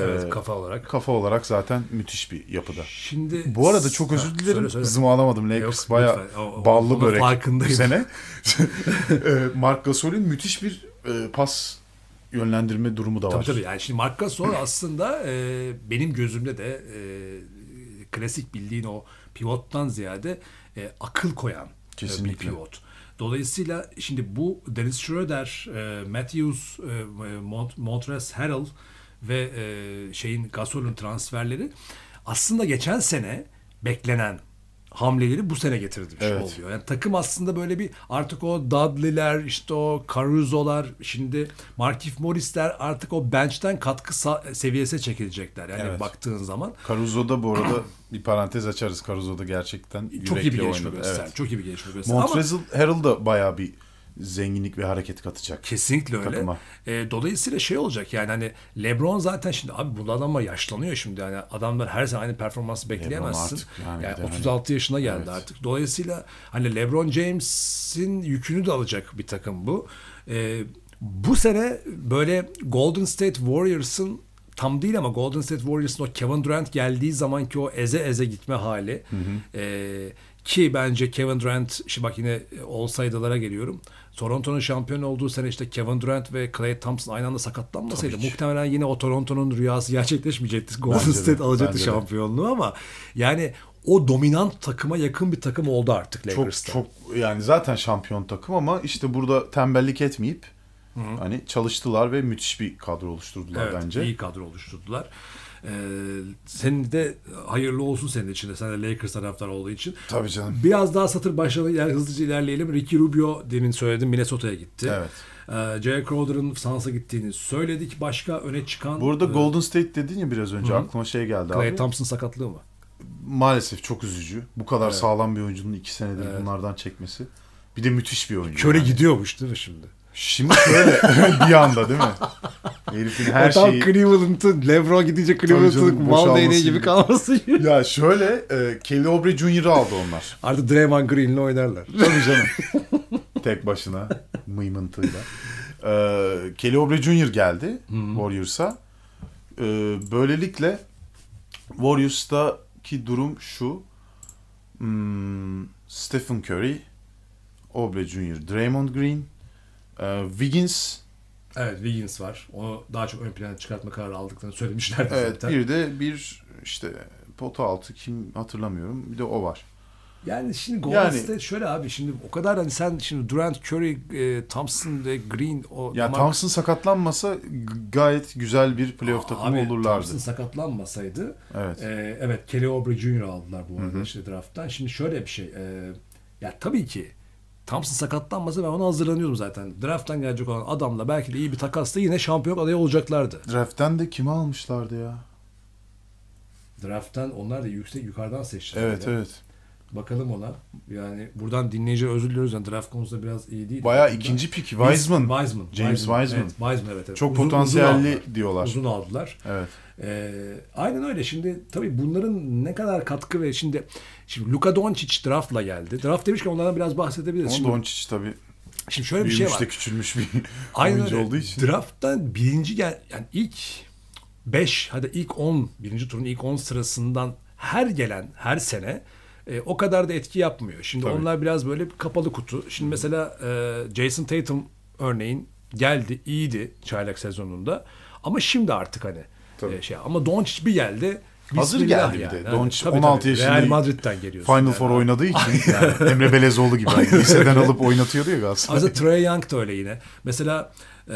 Evet, kafa olarak. Kafa olarak zaten müthiş bir yapıda. Şimdi bu arada çok özür ha, dilerim. Söyle, Hızımı alamadım. Lakers baya ballı börek. Farkındayım. Bu sene e, Mark Gasol'ün müthiş bir e, pas yönlendirme durumu da var. Tabii tabii. Yani şimdi Mark sonra aslında e, benim gözümde de e, klasik bildiğin o pivottan ziyade e, akıl koyan e, Kesinlikle. bir pivot. Dolayısıyla şimdi bu Dennis Schroeder, e, Matthews, e, e Mont Montres Harrell ve e, şeyin Gasol'un transferleri aslında geçen sene beklenen hamleleri bu sene getirdi bir evet. oluyor. Yani takım aslında böyle bir artık o Dudley'ler işte o Caruso'lar şimdi Markif Morris'ler artık o bench'ten katkı seviyesine çekilecekler. Yani evet. baktığın zaman. Caruso'da bu arada bir parantez açarız. Caruso'da gerçekten çok iyi bir gelişme oynadı. gösterdi. Evet. Çok iyi bir gelişme gösterdi. Montrezl Harrell da bayağı bir zenginlik ve hareket katacak. Kesinlikle öyle. Takıma. E, dolayısıyla şey olacak yani hani LeBron zaten şimdi abi bu adam yaşlanıyor şimdi yani adamlar her sene aynı performansı bekleyemezsin. yani, yani 36 hani, yaşına geldi evet. artık. Dolayısıyla hani LeBron James'in yükünü de alacak bir takım bu. E, bu sene böyle Golden State Warriors'ın tam değil ama Golden State Warriors'ın o Kevin Durant geldiği zamanki o eze eze gitme hali. Hı hı. E, ki bence Kevin Durant, işte bak yine olsaydılara e, geliyorum. Toronto'nun şampiyon olduğu sene işte Kevin Durant ve Clay Thompson aynı anda sakatlanmasaydı muhtemelen yine o Toronto'nun rüyası gerçekleşmeyecekti. Golden bence State de, alacaktı şampiyonluğu de. ama yani o dominant takıma yakın bir takım oldu artık Lakers'ta. Çok çok yani zaten şampiyon takım ama işte burada tembellik etmeyip Hı-hı. hani çalıştılar ve müthiş bir kadro oluşturdular evet, bence. iyi kadro oluşturdular. Ee, senin de hayırlı olsun senin için de. Sen de Lakers taraftar olduğu için. Tabii canım. Biraz daha satır başına Yani hızlıca ilerleyelim. Ricky Rubio demin söyledim Minnesota'ya gitti. Evet. Ee, Jay Crowder'ın Sans'a gittiğini söyledik. Başka öne çıkan... Burada e... Golden State dedin ya biraz önce. Hı-hı. Aklıma şey geldi Clay abi. Clay Thompson sakatlığı mı? Maalesef çok üzücü. Bu kadar evet. sağlam bir oyuncunun iki senedir evet. bunlardan çekmesi. Bir de müthiş bir oyuncu. Köre yani. gidiyormuş değil mi şimdi? Şimdi şöyle bir anda değil mi? Herifin her Adam şeyi... Cleveland'ı, Lebron gidince Cleveland'ın mal değneği gibi kalması Ya şöyle e, Kelly Oubre Jr. aldı onlar. Artık Draymond Green'le oynarlar. Tabii canım. Tek başına mıymıntıyla. E, Kelly Oubre Jr. geldi hmm. Warriors'a. E, böylelikle Warriors'taki durum şu. Hmm, Stephen Curry, Oubre Jr., Draymond Green, ee, Wiggins Evet Wiggins var. Onu daha çok ön plana çıkartma kararı aldıklarını söylemişlerdi evet, zaten. Bir de bir işte pota altı kim hatırlamıyorum. Bir de o var. Yani şimdi Golden yani, State şöyle abi şimdi o kadar hani sen şimdi Durant, Curry, e, Thompson ve Green o Ya Mark... Thompson sakatlanmasa gayet güzel bir playoff takımı olurlardı. Thompson sakatlanmasaydı evet. E, evet Kelly Oubre Jr. aldılar bu arada Hı-hı. işte draft'tan. Şimdi şöyle bir şey e, ya tabii ki Thompson sakatlanmasa ben ona hazırlanıyordum zaten. Draft'tan gelecek olan adamla belki de iyi bir takasla yine şampiyon adayı olacaklardı. Draft'ten de kimi almışlardı ya? Draft'ten onlar da yüksek yukarıdan seçtiler. Evet yani. evet. Bakalım ona. Yani buradan dinleyici özür diliyoruz. Yani draft konusunda biraz iyi değil. Bayağı aslında. ikinci pik Wiseman. Wiseman. James Wiseman. Wiseman. Evet, Wiseman evet, evet. Çok uzun, potansiyelli uzun diyorlar. Uzun aldılar. Evet. Ee, aynen öyle. Şimdi tabii bunların ne kadar katkı ve şimdi şimdi Luka Doncic draftla geldi. Draft demişken onlardan biraz bahsedebiliriz. Ama Doncic tabii Şimdi şöyle bir şey var. de küçülmüş bir Aynen oyuncu öyle. olduğu için. Draft'tan birinci gel yani ilk 5 hadi ilk 10 birinci turun ilk 10 sırasından her gelen her sene e, o kadar da etki yapmıyor. Şimdi Tabii. onlar biraz böyle bir kapalı kutu. Şimdi mesela e, Jason Tatum örneğin geldi, iyiydi çaylak sezonunda. Ama şimdi artık hani e, Tabii. E, şey ama Doncic bir geldi. Hazır geldi bir de. Doncic 16 tabii. yaşında Real Madrid'den geliyor. Final yani. Four oynadığı için yani. Emre Belezoğlu gibi hani liseden alıp oynatıyordu ya Galatasaray. Aslında Trey Young da öyle yine. Mesela e,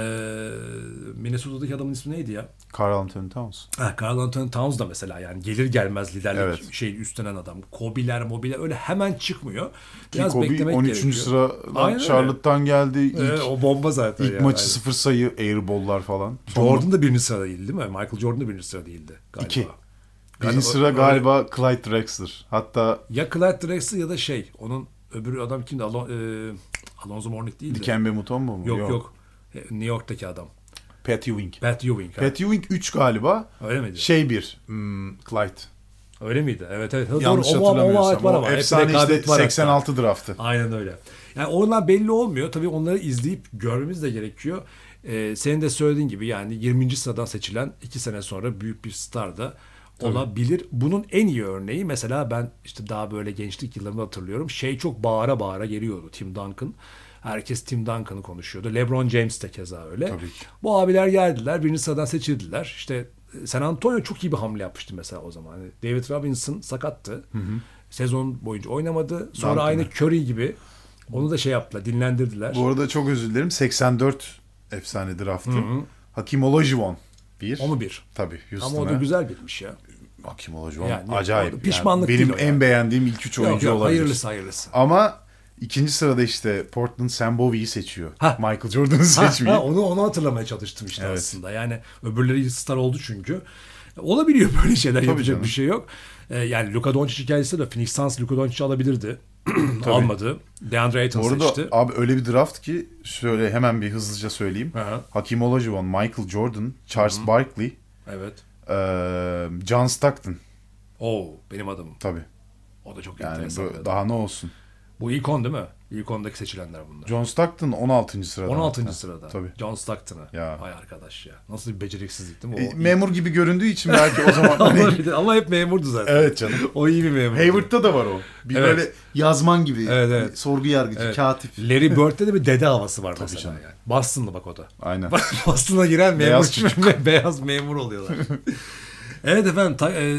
Minnesota'daki adamın ismi neydi ya? Carl Anthony Towns. Ha, Carl Anthony Towns da mesela yani gelir gelmez liderlik evet. şey üstlenen adam. Kobiler, mobiler öyle hemen çıkmıyor. Biraz Kobe beklemek 13. gerekiyor. sıra Charlotte'tan geldi. İlk, ee, o bomba zaten. İlk yani. maçı sıfır sayı airball'lar falan. Jordan da birinci sıra değildi değil mi? Michael Jordan da birinci sıra değildi galiba. İki. Birinci yani, sıra galiba öyle... Clyde Drexler. Hatta ya Clyde Drexler ya da şey onun öbürü adam kimdi? Alon, e, Alonzo Mourning değildi. Dikembe Mutombo mu? Yok yok. yok. E, New York'taki adam. Pat Ewing. Pat Ewing. Ha. Pat Ewing 3 galiba. Öyle miydi? Şey 1. Hmm, Clyde. Öyle miydi? Evet evet. Yanlış Doğru. hatırlamıyorsam. O, var ama. efsane işte 86 draftı. Aynen öyle. Yani onlar belli olmuyor. Tabii onları izleyip görmemiz de gerekiyor. Ee, senin de söylediğin gibi yani 20. sıradan seçilen 2 sene sonra büyük bir star da olabilir. Tabii. Bunun en iyi örneği mesela ben işte daha böyle gençlik yıllarımı hatırlıyorum. Şey çok bağıra bağıra geliyordu Tim Duncan. Herkes Tim Duncan'ı konuşuyordu. LeBron James de keza öyle. Tabii ki. Bu abiler geldiler. Birinci sıradan seçildiler. İşte e, San Antonio çok iyi bir hamle yapmıştı mesela o zaman. Hani David Robinson sakattı. Hı hı. Sezon boyunca oynamadı. Sonra Duncan'ı. aynı Curry gibi onu da şey yaptılar, dinlendirdiler. Bu arada çok özür dilerim. 84 efsane draftı. Hı hı. Hakim Olajuwon. Bir. Onu bir. Tabii. Houston'a. Ama o da güzel birmiş ya. Hakim Olajuwon yani, acayip. pişmanlık yani, benim en yani. beğendiğim ilk üç oyuncu yok, yok, olabilir. Hayırlısı hayırlısı. Ama İkinci sırada işte Portland Sam Bowie'yi seçiyor. Ha. Michael Jordan'ı seçmiyor. Ha, ha, onu onu hatırlamaya çalıştım işte evet. aslında. Yani öbürleri star oldu çünkü. Olabiliyor böyle şeyler Tabii yapacak canım. bir şey yok. Ee, yani Luka Doncic hikayesi de Phoenix Suns Luka Doncic'i alabilirdi. Almadı. DeAndre Ayton Orada seçti. Abi öyle bir draft ki şöyle hemen bir hızlıca söyleyeyim. Aha. Hakim Olajuwon, Michael Jordan, Charles Hı. Barkley. Evet. E, John Stockton. Oo benim adamım. Tabii. O da çok yani enteresan. Bu, daha ne olsun. Bu ikon değil mi? İlk 10'daki seçilenler bunlar. John Stockton 16. sırada. 16. Hatta. sırada. Tabii. John Stockton'ı. Ya. Vay arkadaş ya. Nasıl bir beceriksizlik değil mi? E, o e, memur gibi göründüğü için belki o zaman. Hani- Olabilir ama hep memurdu zaten. Evet canım. o iyi bir memur. Hayward'da da var o. Bir evet. böyle yazman gibi. Evet, evet. Sorgu yargıcı, evet. katip. Larry Bird'de de bir dede havası var Tabii mesela canım. yani. Boston'lı bak o da. Aynen. Boston'a giren memur. Beyaz, beyaz memur oluyorlar. evet efendim. Ta, e,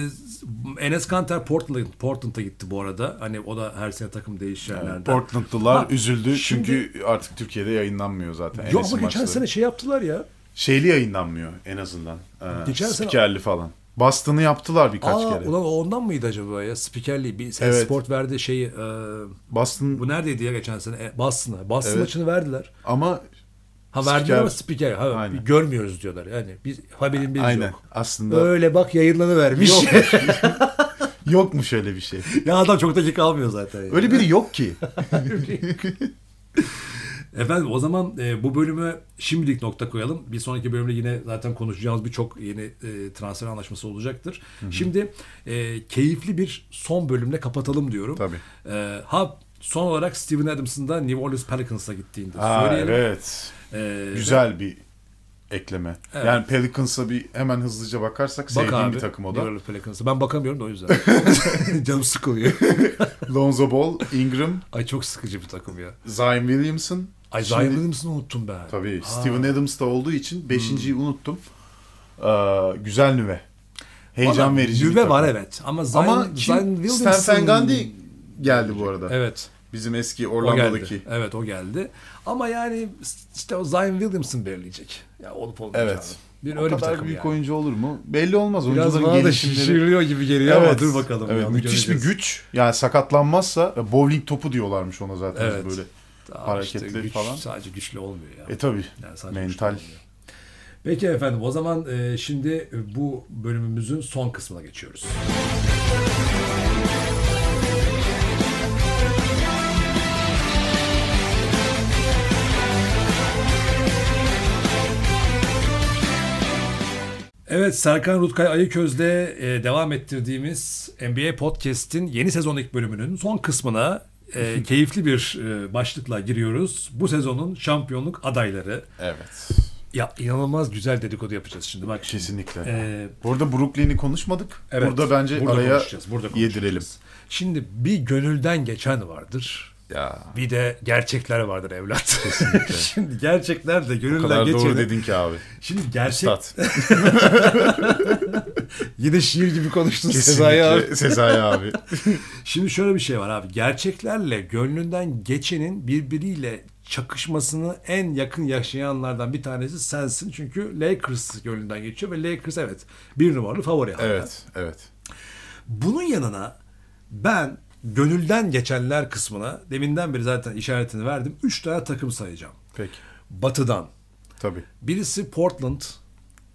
Enes Kanter Portland, Portland'a gitti bu arada. Hani o da her sene takım değişir yani Portland'lılar ha, üzüldü şimdi, çünkü artık Türkiye'de yayınlanmıyor zaten. Yok ama geçen sene şey yaptılar ya. Şeyli yayınlanmıyor en azından. Ee, geçen spikerli sene... falan. Bastını yaptılar birkaç Aa, kere. Ulan ondan mıydı acaba ya? Spikerli bir evet. sport verdi şeyi. E, Boston. Bu neredeydi ya geçen sene? E, Boston'a. Boston evet. maçını verdiler. Ama Ha verdiler ama spiker. Ha, görmüyoruz diyorlar. Yani biz haberin biz yok. Aslında öyle bak yayınlanı vermiş. Yok. Yokmuş öyle bir şey. Ya adam çok dakika almıyor zaten. Yani. Öyle biri yok ki. Efendim o zaman e, bu bölümü şimdilik nokta koyalım. Bir sonraki bölümde yine zaten konuşacağımız birçok yeni e, transfer anlaşması olacaktır. Hı hı. Şimdi e, keyifli bir son bölümle kapatalım diyorum. Tabii. E, ha son olarak Steven Adams'ın da New Orleans Pelicans'a gittiğini de söyleyelim. Aa, evet. Ee, Güzel ve... bir ekleme. Evet. Yani Pelicans'a bir hemen hızlıca bakarsak Bak sevdiğim abi, bir takım o da. Pelicans'a. Ben bakamıyorum da o yüzden. Canım sıkılıyor. Lonzo Ball, Ingram. Ay çok sıkıcı bir takım ya. Zion Williamson. Ay Zion Şimdi, Williamson'ı unuttum ben. Tabii. Ha. Steven Adams da olduğu için 5.yi hmm. unuttum. Ee, güzel nüve. Heyecan Adam, verici Nüve var evet. Ama Zion, Ama Zion Williamson... Stan Van geldi bu arada. Evet. Bizim eski Orlando'daki. Evet o geldi. Ama yani işte o Zion Williamson belirleyecek. Ya olup olmayacağını. Evet. Bir o öyle kadar bir takım büyük yani. oyuncu olur mu? Belli olmaz. Biraz Oyuncuların bana da gelişimleri... şişiriliyor gibi geliyor evet. ama dur bakalım. Evet, müthiş göreceğiz. bir güç. Yani sakatlanmazsa e, bowling topu diyorlarmış ona zaten evet. böyle. Daha hareketli işte güç, falan. Sadece güçlü olmuyor ya. E tabi. Yani Mental. Peki efendim o zaman e, şimdi bu bölümümüzün son kısmına geçiyoruz. Evet Serkan Rutkay Ayıköz'de e, devam ettirdiğimiz NBA Podcast'in yeni sezon ilk bölümünün son kısmına e, keyifli bir e, başlıkla giriyoruz. Bu sezonun şampiyonluk adayları. Evet. Ya inanılmaz güzel dedikodu yapacağız şimdi bak. Şimdi. Kesinlikle. Ee, Burada Brooklyn'i konuşmadık. Evet, burada bence burada araya konuşacağız, burada konuşacağız. yedirelim. Şimdi bir gönülden geçen vardır. Ya. Bir de gerçekler vardır evlat. Şimdi gerçekler de gönülden geçeni. doğru dedin ki abi. Şimdi gerçek... Yine şiir gibi konuştun Kesinlikle. Sezai abi. Sezai abi. Şimdi şöyle bir şey var abi. Gerçeklerle gönlünden geçenin birbiriyle çakışmasını en yakın yaşayanlardan bir tanesi sensin. Çünkü Lakers gönlünden geçiyor ve Lakers evet bir numaralı favori. Evet, hala. evet. Bunun yanına ben gönülden geçenler kısmına deminden beri zaten işaretini verdim. Üç tane takım sayacağım. Peki. Batı'dan. Tabii. Birisi Portland,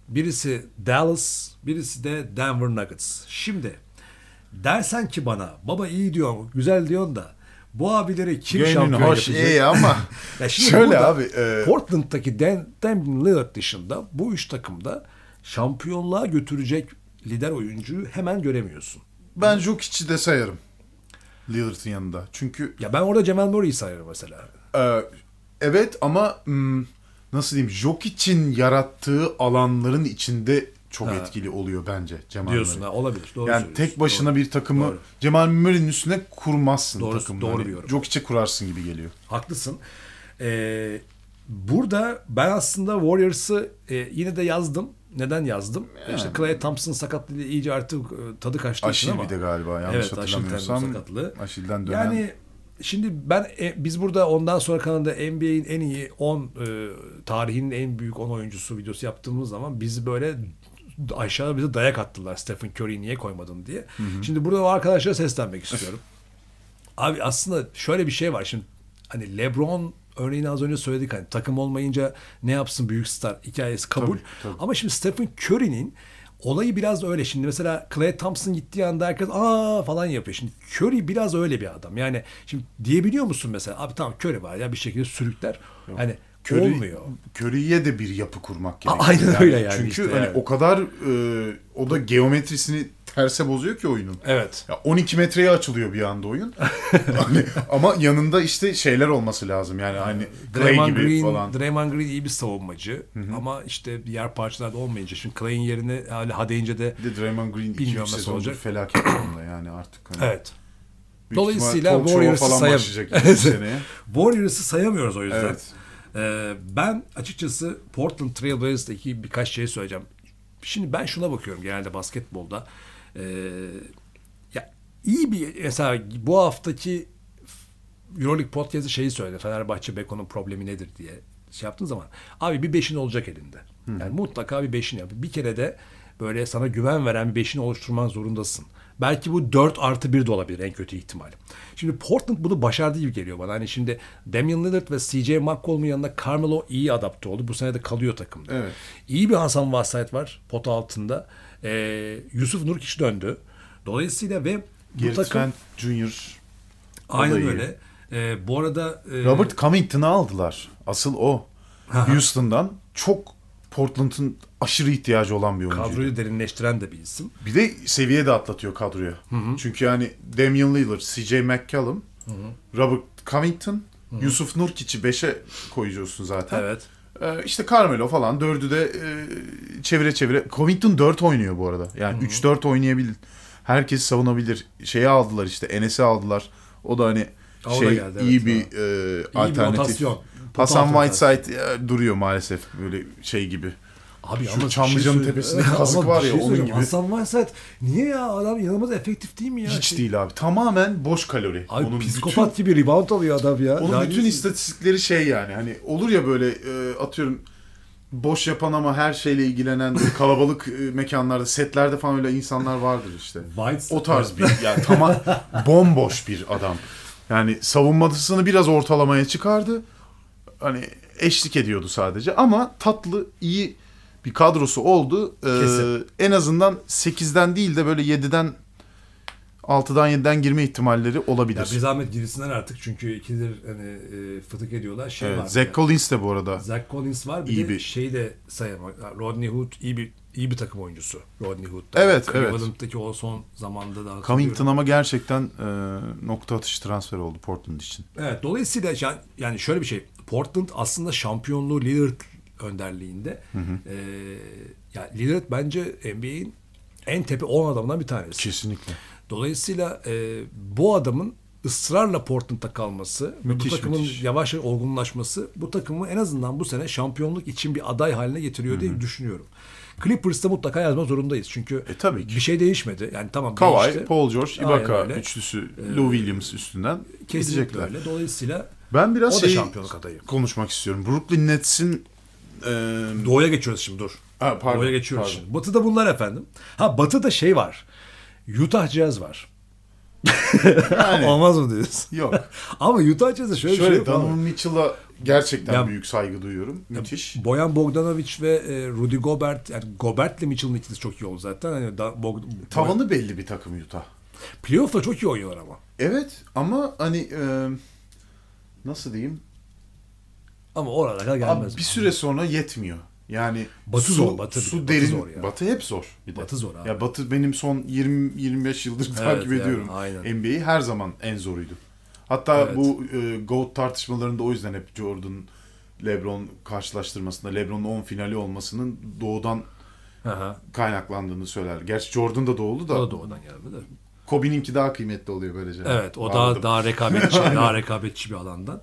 birisi Dallas, birisi de Denver Nuggets. Şimdi dersen ki bana baba iyi diyor, güzel diyorsun da bu abileri kim Gönlün şampiyon hoş, yapacak? iyi ama. ya şimdi Şöyle abi. E... Portland'daki Dan, Dan Lillard dışında bu üç takımda şampiyonluğa götürecek lider oyuncuyu hemen göremiyorsun. Ben Jokic'i de sayarım. Lillard'ın yanında. Çünkü ya ben orada Cemal Murray'i sayarım mesela. E, evet ama hmm, nasıl diyeyim Jokic'in yarattığı alanların içinde çok ha. etkili oluyor bence Cemal Diyorsun Murray. ha olabilir. Doğru yani tek başına doğru. bir takımı doğru. Cemal Murray'nin üstüne kurmazsın doğru, takımı. Doğru hani, diyorum. Jokic'e kurarsın gibi geliyor. Haklısın. Ee, burada ben aslında Warriors'ı e, yine de yazdım neden yazdım? Yani. İşte Clay Thompson sakatlığı iyice artık e, tadı kaçtı Aşil ama. Aşil bir de galiba yanlış evet, hatırlamıyorsam. Aşil sakatlığı. Aşil'den dönen. Yani şimdi ben e, biz burada ondan sonra kanalda NBA'in en iyi 10 e, tarihinin en büyük 10 oyuncusu videosu yaptığımız zaman bizi böyle aşağıda bize dayak attılar Stephen Curry'i niye koymadın diye. Hı hı. Şimdi burada o arkadaşlara seslenmek istiyorum. Abi aslında şöyle bir şey var şimdi hani LeBron örneğin az önce söyledik hani takım olmayınca ne yapsın büyük star hikayesi kabul. Tabii, tabii. Ama şimdi Stephen Curry'nin olayı biraz öyle. Şimdi mesela Clay Thompson gittiği anda herkes aa falan yapıyor. Şimdi Curry biraz öyle bir adam. Yani şimdi diyebiliyor musun mesela abi tamam Curry var ya bir şekilde sürükler. Yok. Hani Curry, olmuyor. Curry'ye de bir yapı kurmak gerekiyor. Aynen yani. öyle yani. Çünkü işte hani yani. o kadar e, o da geometrisini terse bozuyor ki oyunun. Evet. Ya 12 metreye açılıyor bir anda oyun. hani, ama yanında işte şeyler olması lazım. Yani hani Draymond gibi Green, falan. Draymond Green iyi bir savunmacı Hı-hı. ama işte diğer parçalarda olmayınca şimdi Clay'in yerine hani hadeyince de, de Draymond Green bilmiyorum nasıl olacak. Felaket durumda yani artık. Hani. Evet. Büyük Dolayısıyla Warriors'ı sayamıyoruz. Warriors'ı sayamıyoruz o yüzden. Evet. Ee, ben açıkçası Portland Trailblazers'daki birkaç şey söyleyeceğim. Şimdi ben şuna bakıyorum genelde basketbolda. E, ya iyi bir mesela bu haftaki Euroleague podcast'ı şeyi söyledi. Fenerbahçe Beko'nun problemi nedir diye şey yaptığın zaman abi bir beşin olacak elinde. Yani mutlaka bir beşin yap. Bir kere de böyle sana güven veren bir beşini oluşturman zorundasın. Belki bu 4 artı 1 de olabilir en kötü ihtimal. Şimdi Portland bunu başardı gibi geliyor bana. Hani şimdi Damian Lillard ve CJ McCollum'un yanında Carmelo iyi adapte oldu. Bu sene de kalıyor takımda. Evet. İyi bir Hasan Vassayet var pot altında. E, Yusuf Nurkiş döndü. Dolayısıyla ve Gary takım, Junior Aynen olayı. öyle. E, bu arada e, Robert Cummington'ı aldılar. Asıl o. Houston'dan çok Portland'ın aşırı ihtiyacı olan bir oyuncu. Kadroyu derinleştiren de bir isim. Bir de seviye de atlatıyor kadroya. Çünkü yani Damian Lillard, CJ McCallum, hı hı. Robert Covington, hı hı. Yusuf Nurkiç'i 5'e koyuyorsun zaten. Evet. Ee, işte Carmelo falan dördü de e, çevire çevire. Covington 4 oynuyor bu arada. Yani 3-4 oynayabilir. Herkes savunabilir. Şeyi aldılar işte Enes'i aldılar. O da hani şey da geldi, iyi evet, bir e, iyi alternatif. Bir rotasyon. Hasan Whiteside e, duruyor maalesef böyle şey gibi. Abi Şu şey Çamlıca'nın şey tepesinde kazık var ya şey onun gibi. Hasan Vaysat niye ya adam inanılmaz efektif değil mi ya? Hiç şey... değil abi. Tamamen boş kalori. Abi onun psikopat bütün... gibi rebound alıyor adam ya. Onun yani... bütün istatistikleri şey yani hani olur ya böyle e, atıyorum boş yapan ama her şeyle ilgilenen kalabalık e, mekanlarda, setlerde falan öyle insanlar vardır işte. White o tarz bir yani tamam bomboş bir adam. Yani savunmasını biraz ortalamaya çıkardı. Hani eşlik ediyordu sadece ama tatlı, iyi bir kadrosu oldu. Ee, en azından 8'den değil de böyle 7'den 6'dan 7'den girme ihtimalleri olabilir. Ya bir zahmet girsinler artık çünkü ikidir hani e, fıtık ediyorlar. Şey evet, var Zach yani. Collins de bu arada. Zach Collins var bir iyi de bir. şeyi de sayamak. Rodney Hood iyi bir iyi bir takım oyuncusu Rodney Hood. Da. Evet, yani, evet. o son zamanda da Covington ama gerçekten e, nokta atışı transfer oldu Portland için. Evet, dolayısıyla yani şöyle bir şey. Portland aslında şampiyonluğu Lillard önderliğinde. Hı hı. E, ya Lillard bence NBA'in en tepe 10 adamından bir tanesi. Kesinlikle. Dolayısıyla e, bu adamın ısrarla Portland'da kalması müthiş, ve bu takımın müthiş. yavaş yavaş olgunlaşması bu takımı en azından bu sene şampiyonluk için bir aday haline getiriyor diye Hı-hı. düşünüyorum. Clippers'ta mutlaka yazma zorundayız. Çünkü e, tabii ki. bir şey değişmedi. Yani tamam Kawhi, işte, Paul George, Ibaka üçlüsü ee, Lou Williams üstünden kesinlikle gidecekler. öyle. Dolayısıyla ben biraz adayı konuşmak istiyorum. Brooklyn Nets'in e... Doğuya geçiyoruz şimdi dur. Ha, pardon, Doğuya geçiyoruz pardon. şimdi. Batı'da bunlar efendim. Ha Batı'da şey var. Utah Jazz var. Yani. Olmaz mı diyorsun? Yok. Ama Utah Jazz'e şöyle, şöyle bir şey Mitchell'a gerçekten ya, büyük saygı duyuyorum. Müthiş. Ya, Boyan Bogdanovic ve e, Rudy Gobert, yani Gobert'le Mitchell'ın ikilisi çok iyi oldu zaten. Hani da, Bog, Tavanı Boyan... belli bir takım Utah. Playoff'ta çok iyi oynuyorlar ama. Evet ama hani e, nasıl diyeyim? Ama orada kadar gelmez. Abi bir süre sonra yetmiyor. Yani batı su, zor, batı su batı derin, zor ya. batı hep zor. Bir de. Batı zor abi. Ya batı benim son 20-25 yıldır evet, takip yani, ediyorum. Aynen. NBA'yi her zaman en zoruydu. Hatta evet. bu e, GOAT tartışmalarında o yüzden hep Jordan LeBron karşılaştırmasında LeBron'un 10 finali olmasının doğudan Aha. kaynaklandığını söyler. Gerçi Jordan da doğuldu da. O da doğudan gelmedi. Kobe'ninki daha kıymetli oluyor böylece. Evet, o Anladım. daha daha rekabetçi, daha rekabetçi bir alandan.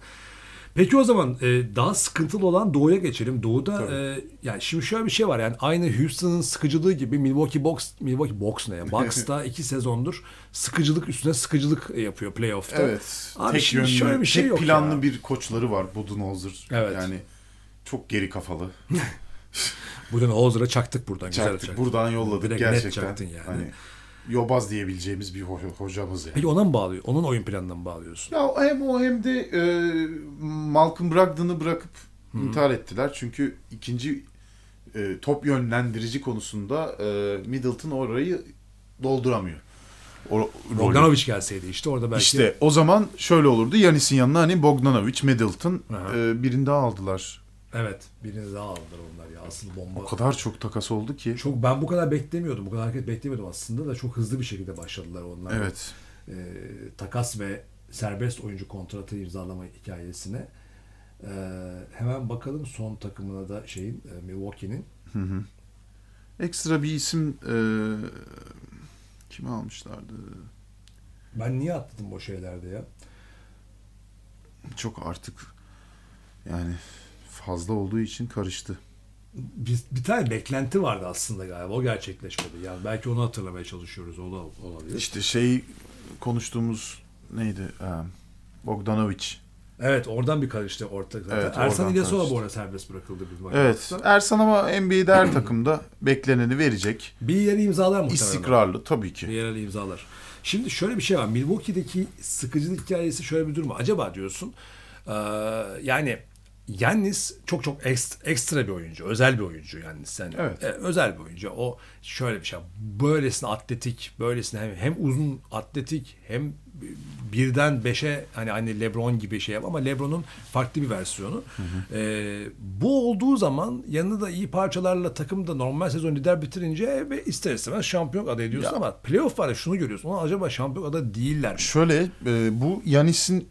Peki o zaman e, daha sıkıntılı olan Doğu'ya geçelim. Doğu'da e, yani şimdi şöyle bir şey var yani aynı Houston'ın sıkıcılığı gibi Milwaukee Bucks Milwaukee Bucks ne ya? Bucks'ta iki sezondur sıkıcılık üstüne sıkıcılık e, yapıyor playoff'ta. Evet. Abi tek şimdi yönlü, şöyle bir şey tek yok planlı ya. bir koçları var Budenholzer. Evet. Yani çok geri kafalı. Bugün çaktık buradan. Çaktık, güzel çaktık. buradan yolladık Direkt gerçekten. Net çaktın yani. Hani yobaz diyebileceğimiz bir hocamız yani. Peki ona mı bağlıyor? Onun oyun planından mı bağlıyorsun? Ya hem o hem de e, Malcolm Brogdon'ı bırakıp Hı-hı. intihar ettiler. Çünkü ikinci e, top yönlendirici konusunda e, Middleton orayı dolduramıyor. Bogdanovic gelseydi işte orada belki. İşte o zaman şöyle olurdu. Yanis'in yanına hani Bogdanovic, Middleton e, birini daha aldılar. Evet birini daha aldılar onlar asıl bomba. O kadar çok takas oldu ki. Çok ben bu kadar beklemiyordum. Bu kadar hareket beklemiyordum aslında da çok hızlı bir şekilde başladılar onlar. Evet. E, takas ve serbest oyuncu kontratı imzalama hikayesine. E, hemen bakalım son takımına da şeyin e, Milwaukee'nin. Hı hı. Ekstra bir isim e, kimi almışlardı? Ben niye atladım bu şeylerde ya? Çok artık yani fazla olduğu için karıştı bir, bir tane beklenti vardı aslında galiba. O gerçekleşmedi. Yani belki onu hatırlamaya çalışıyoruz. O da olabilir. İşte şey konuştuğumuz neydi? Ee, Bogdanovic. Evet oradan bir karıştı ortak. Evet, Ersan İlyasova bu arada serbest bırakıldı bizim maçta. Evet. Ersan ama NBA'de her takımda bekleneni verecek. Bir yere imzalar muhtemelen. İstikrarlı tabii ki. Bir yere imzalar. Şimdi şöyle bir şey var. Milwaukee'deki sıkıcılık hikayesi şöyle bir durum. Acaba diyorsun yani Yannis çok çok ekstra, bir oyuncu. Özel bir oyuncu Yannis. Yani, evet. E, özel bir oyuncu. O şöyle bir şey. Böylesine atletik, böylesine hem, hem uzun atletik hem birden beşe hani hani Lebron gibi şey yap ama Lebron'un farklı bir versiyonu. Hı hı. E, bu olduğu zaman yanında da iyi parçalarla takım da normal sezon lider bitirince ve ister istemez şampiyon adayı diyorsun ya. ama playoff var şunu görüyorsun. Ona acaba şampiyon adayı değiller mi? Şöyle e, bu Yanis'in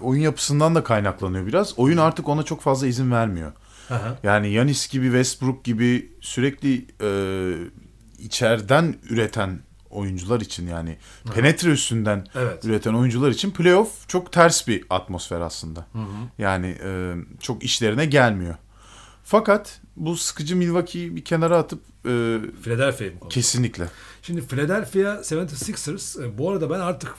oyun yapısından da kaynaklanıyor biraz. Oyun artık ona çok fazla izin vermiyor. Aha. Yani Yanis gibi Westbrook gibi sürekli e, içeriden üreten oyuncular için yani Aha. penetre üstünden evet. üreten oyuncular için playoff çok ters bir atmosfer aslında. Hı hı. Yani e, çok işlerine gelmiyor. Fakat bu sıkıcı Milwaukee'yi bir kenara atıp e, Philadelphia'yı mı Kesinlikle. Şimdi Philadelphia 76ers e, bu arada ben artık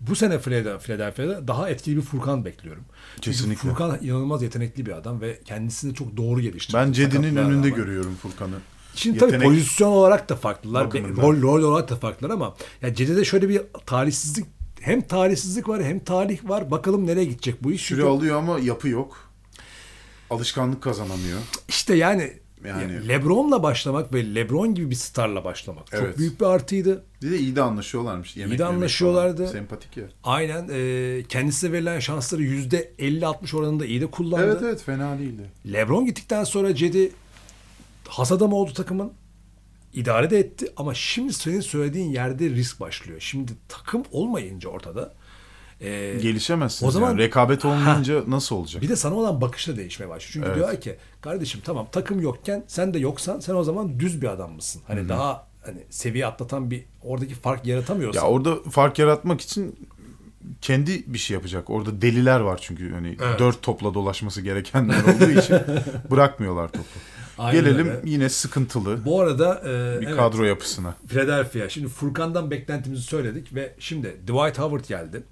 bu sene Philadelphia'da daha etkili bir Furkan bekliyorum. Kesinlikle. Çünkü Furkan inanılmaz yetenekli bir adam ve kendisini çok doğru geliştirdi. Ben Cedi'nin önünde rağmen. görüyorum Furkan'ı. Şimdi Yetenek... tabii pozisyon olarak da farklılar, rol, rol olarak da farklılar ama ya Cedi'de şöyle bir talihsizlik hem talihsizlik var hem talih var. Bakalım nereye gidecek bu iş. Süre Çünkü... alıyor ama yapı yok alışkanlık kazanamıyor. İşte yani yani LeBron'la başlamak ve LeBron gibi bir starla başlamak evet. çok büyük bir artıydı. Bir de iyi de anlaşıyorlarmış. Yemek iyi de anlaşıyorlardı. Falan. Sempatik ya. Aynen. E, kendisine verilen şansları %50-60 oranında iyi de kullandı. Evet evet fena değildi. LeBron gittikten sonra Cedi has adamı oldu takımın. İdare de etti ama şimdi senin söylediğin yerde risk başlıyor. Şimdi takım olmayınca ortada e, ee, Gelişemezsin. O zaman yani. rekabet olmayınca ha, nasıl olacak? Bir de sana olan bakış da değişmeye başlıyor. Çünkü evet. diyor ki kardeşim tamam takım yokken sen de yoksan sen o zaman düz bir adam mısın? Hani Hı-hı. daha hani seviye atlatan bir oradaki fark yaratamıyorsun. Ya orada fark yaratmak için kendi bir şey yapacak. Orada deliler var çünkü hani evet. dört topla dolaşması gerekenler olduğu için bırakmıyorlar topu. Aynen Gelelim öyle. yine sıkıntılı. Bu arada e, bir evet, kadro yapısına. Philadelphia. Şimdi Furkan'dan beklentimizi söyledik ve şimdi Dwight Howard geldi.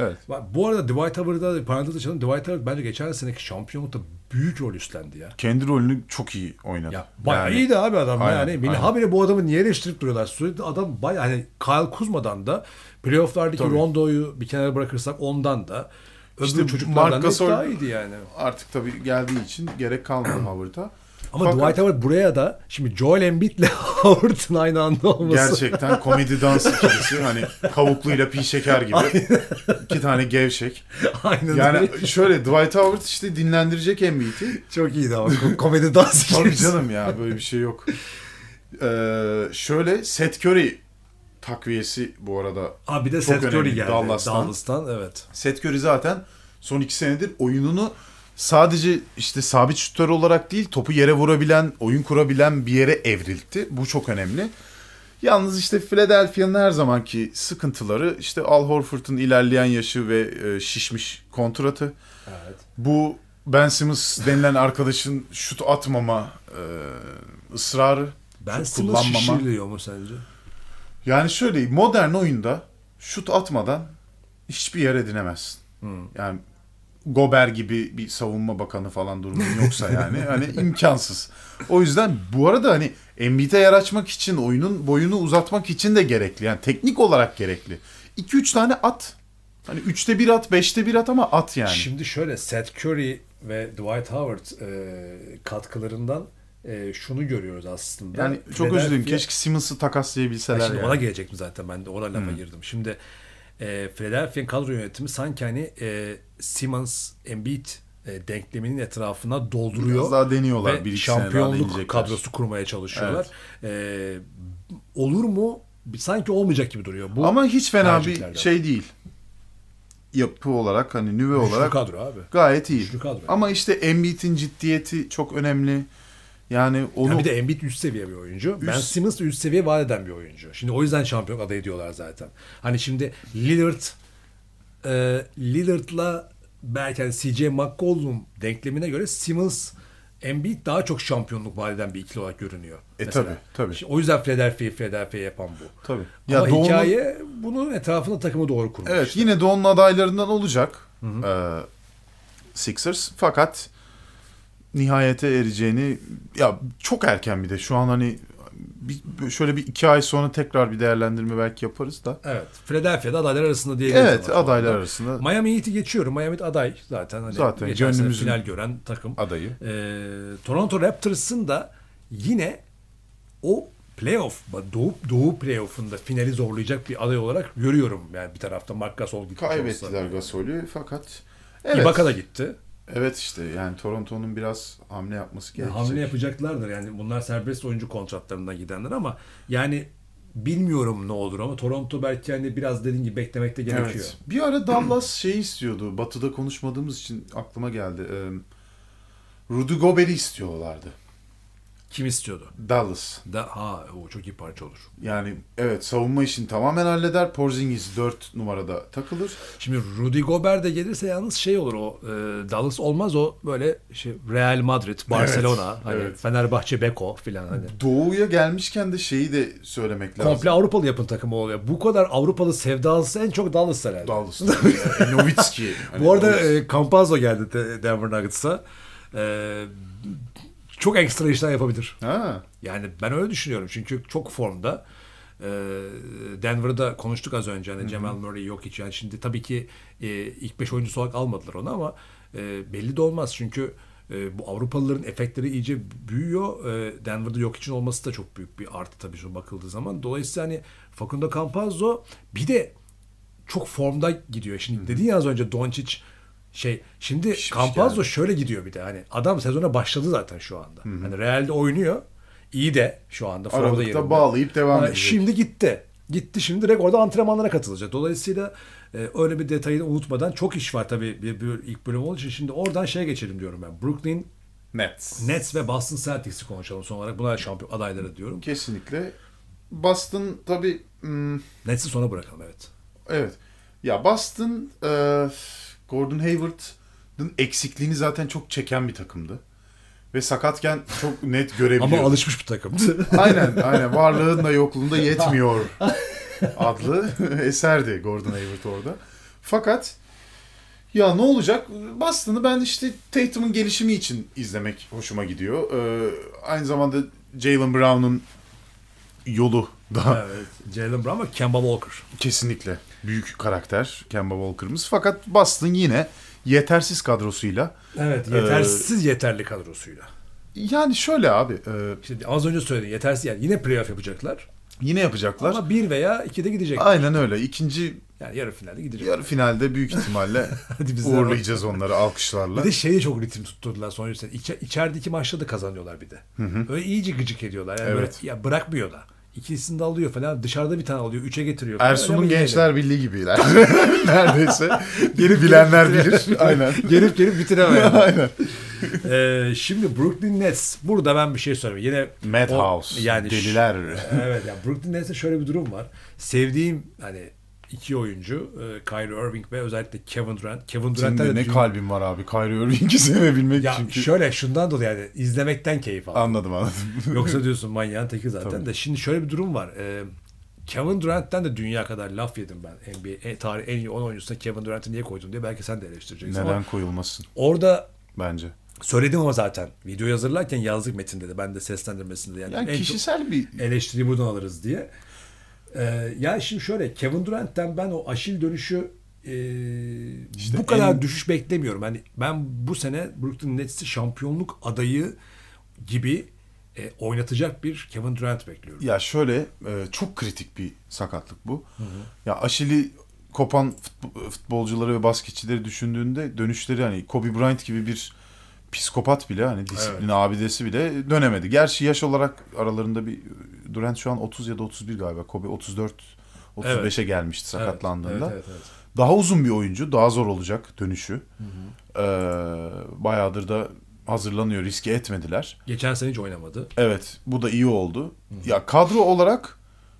Evet. Bu arada Dwight Howard'a parantez açalım. Dwight Howard bence geçen seneki şampiyonlukta büyük rol üstlendi ya. Kendi rolünü çok iyi oynadı. Ya, bayağı yani, iyiydi abi adam aynen, yani. Milli habire bu adamı niye eleştirip duruyorlar? Sürekli adam bayağı hani Kyle Kuzma'dan da playofflardaki tabii. Rondo'yu bir kenara bırakırsak ondan da öbür işte çocuklardan Mark Gasol, daha iyiydi yani. Artık tabii geldiği için gerek kalmadı Howard'a. Ama Fakat... Dwight Howard buraya da şimdi Joel Embiid'le Howard'ın aynı anda olması. Gerçekten komedi dans ikilisi. hani kavukluyla pi şeker gibi. Aynen. İki tane gevşek. Aynen Yani öyle. şöyle Dwight Howard işte dinlendirecek Embiid'i. Çok iyiydi ama komedi dans ikilisi. Tabii canım ya böyle bir şey yok. Ee, şöyle Seth Curry takviyesi bu arada. Abi bir de Seth Curry geldi. Dallas'tan. Dallas'tan evet. Seth Curry zaten son iki senedir oyununu sadece işte sabit şutör olarak değil topu yere vurabilen, oyun kurabilen bir yere evrildi. Bu çok önemli. Yalnız işte Philadelphia'nın her zamanki sıkıntıları işte Al Horford'un ilerleyen yaşı ve e, şişmiş kontratı. Evet. Bu Ben Simmons denilen arkadaşın şut atmama e, ısrarı. Ben Simmons şişiriliyor mu sence? Yani şöyle modern oyunda şut atmadan hiçbir yer edinemezsin. Hmm. Yani Gober gibi bir savunma bakanı falan durumun yoksa yani hani imkansız. O yüzden bu arada hani Embiid'e yer açmak için oyunun boyunu uzatmak için de gerekli. Yani teknik olarak gerekli. 2-3 tane at. Hani 3'te 1 at, 5'te 1 at ama at yani. Şimdi şöyle Seth Curry ve Dwight Howard e, katkılarından e, şunu görüyoruz aslında. Yani çok özür dilerim. Keşke Simmons'ı takaslayabilseler. Ya şimdi yani. ona gelecektim zaten ben de ona lafa hmm. girdim. Şimdi e, Philadelphia kadro yönetimi sanki hani e, Simmons, Embiid e, denkleminin etrafına dolduruyor. Biraz daha deniyorlar. Ve bir şampiyonluk kadrosu kurmaya çalışıyorlar. Evet. E, olur mu? Sanki olmayacak gibi duruyor. Bu Ama hiç fena bir şey değil. Yapı olarak hani nüve Güçlü olarak kadro abi. gayet iyi. kadro. Ama işte Embiid'in ciddiyeti çok önemli. Yani onu... Yani bir de Embiid üst seviye bir oyuncu. Üst... Ben Simmons üst seviye vaat eden bir oyuncu. Şimdi o yüzden şampiyon adayı diyorlar zaten. Hani şimdi Lillard e, Lillard'la belki hani CJ McCollum denklemine göre Simmons Embiid daha çok şampiyonluk vaat eden bir ikili olarak görünüyor. E tabi tabi. o yüzden Philadelphia'yı Philadelphia yapan bu. Tabii. Ya Ama hikaye bunun etrafında takımı doğru kurmuş. Evet işte. yine Doğu'nun adaylarından olacak hı hı. E, Sixers fakat nihayete ereceğini ya çok erken bir de şu an hani bir, şöyle bir iki ay sonra tekrar bir değerlendirme belki yaparız da. Evet. Philadelphia'da adaylar arasında diyebiliriz. Evet adaylar arasında. Miami Heat'i geçiyorum. Miami Heat aday zaten. Hani zaten gönlümüzün final gören takım. Adayı. Ee, Toronto Raptors'ın da yine o playoff, Doğu, Doğu playoff'unda finali zorlayacak bir aday olarak görüyorum. Yani bir tarafta Marc Gasol gitti. Kaybettiler Gasol'ü fakat Evet. Ibaka da gitti. Evet işte yani Toronto'nun biraz hamle yapması gerekecek. hamle yapacaklardır yani bunlar serbest oyuncu kontratlarından gidenler ama yani bilmiyorum ne olur ama Toronto belki yani biraz dediğin gibi beklemekte gerekiyor. Evet. Bir ara Dallas şey istiyordu. Batı'da konuşmadığımız için aklıma geldi. Rudy Gobert'i istiyorlardı. Kim istiyordu? Dallas. Da ha o çok iyi parça olur. Yani evet savunma işini tamamen halleder. Porzingis 4 numarada takılır. Şimdi Rudy Gobert de gelirse yalnız şey olur o e, Dallas olmaz o böyle şey Real Madrid, Barcelona, evet, hani evet. Fenerbahçe, Beko filan hani. Doğuya gelmişken de şeyi de söylemek lazım. Komple Avrupalı yapın takımı oluyor. Bu kadar Avrupalı sevdalısı en çok Dallas herhalde. Dallas. E, Nowitzki. Hani Bu arada hani E, Campazzo geldi Denver Nuggets'a. E, çok ekstra işler yapabilir. Ha. Yani ben öyle düşünüyorum çünkü çok formda. Ee, Denver'da konuştuk az önce hani Cemal Murray yok hiç yani şimdi tabii ki e, ilk beş oyuncusu olarak almadılar onu ama e, belli de olmaz çünkü e, bu Avrupalıların efektleri iyice büyüyor. Denver'da yok için olması da çok büyük bir artı tabii şu bakıldığı zaman. Dolayısıyla hani Facundo Campazzo bir de çok formda gidiyor. Şimdi dediğin az önce Doncic şey şimdi Pişmiş Campazzo yani. şöyle gidiyor bir de hani adam sezona başladı zaten şu anda. Hı-hı. Hani Real'de oynuyor. İyi de şu anda formda yerinde. bağlayıp devam ediyor. Şimdi gitti. Gitti şimdi direkt orada antrenmanlara katılacak. Dolayısıyla e, öyle bir detayı unutmadan çok iş var tabii bir, bir ilk bölüm olduğu için. Şimdi oradan şeye geçelim diyorum ben. Brooklyn Nets. Nets ve Boston Celtics'i konuşalım son olarak. Bunlar şampiyon adayları diyorum. Kesinlikle. Boston tabii... Hmm... Nets'i sona bırakalım evet. Evet. Ya Boston e, Gordon Hayward'ın eksikliğini zaten çok çeken bir takımdı. Ve sakatken çok net görebiliyor. Ama alışmış bir takımdı. aynen aynen. Varlığın da yokluğunda yetmiyor adlı eserdi Gordon Hayward orada. Fakat ya ne olacak? Boston'ı ben işte Tatum'un gelişimi için izlemek hoşuma gidiyor. Ee, aynı zamanda Jalen Brown'un yolu daha. Evet. Jalen Brown ve Kemba Walker. Kesinlikle büyük karakter Kemba Walker'ımız. Fakat Boston yine yetersiz kadrosuyla. Evet e, yetersiz e, yeterli kadrosuyla. Yani şöyle abi. E, Şimdi az önce söyledim yetersiz yani yine playoff yapacaklar. Yine yapacaklar. Ama bir veya iki de gidecekler. Aynen öyle. İkinci yani yarı finalde gidecek. Yarı finalde büyük ihtimalle uğurlayacağız onları alkışlarla. Bir de şeyi çok ritim tutturdular son yüzden. İçer, maçta da kazanıyorlar bir de. Hı hı. Öyle iyice gıcık ediyorlar. Yani evet. böyle, ya bırakmıyorlar. İkisini de alıyor falan. Dışarıda bir tane alıyor. Üçe getiriyor. Falan. Ersun'un Gençler Birliği gibiler. Neredeyse. Geri bilenler bilir. Aynen. Gelip gelip bitiremeyen. Aynen. ee, şimdi Brooklyn Nets. Burada ben bir şey söyleyeyim. Yine Madhouse. O, yani deliler. evet. Yani Brooklyn Nets'te şöyle bir durum var. Sevdiğim hani iki oyuncu e, Kyrie Irving ve özellikle Kevin Durant. Kevin Durant'ta ne düşün... kalbim var abi Kyrie Irving'i sevebilmek ya çünkü. Şöyle şundan dolayı yani izlemekten keyif aldım. Anladım anladım. Yoksa diyorsun manyağın teki zaten Tabii. de. Şimdi şöyle bir durum var. E, Kevin Durant'ten de dünya kadar laf yedim ben. NBA e, tarih en iyi 10 oyuncusuna Kevin Durant'ı niye koydun diye belki sen de eleştireceksin. Neden ama koyulmasın? Orada bence Söyledim ama zaten video hazırlarken yazdık metinde de ben de seslendirmesinde yani, yani kişisel bir eleştiri buradan alırız diye. Ee, ya şimdi şöyle Kevin Durant'ten ben o aşil dönüşü e, işte bu kadar en... düşüş beklemiyorum. Yani ben bu sene Brooklyn Nets'i şampiyonluk adayı gibi e, oynatacak bir Kevin Durant bekliyorum. Ya şöyle e, çok kritik bir sakatlık bu. Hı hı. Ya aşili kopan futbolcuları ve basketçileri düşündüğünde dönüşleri hani Kobe Bryant gibi bir psikopat bile hani disiplin evet. abidesi bile dönemedi. Gerçi yaş olarak aralarında bir Durant şu an 30 ya da 31 galiba. Kobe 34 35'e evet. gelmişti sakatlandığında. Evet, evet, evet, evet. Daha uzun bir oyuncu, daha zor olacak dönüşü. Hı Ee, bayağıdır da hazırlanıyor, riske etmediler. Geçen sene hiç oynamadı. Evet, bu da iyi oldu. Hı hı. Ya kadro olarak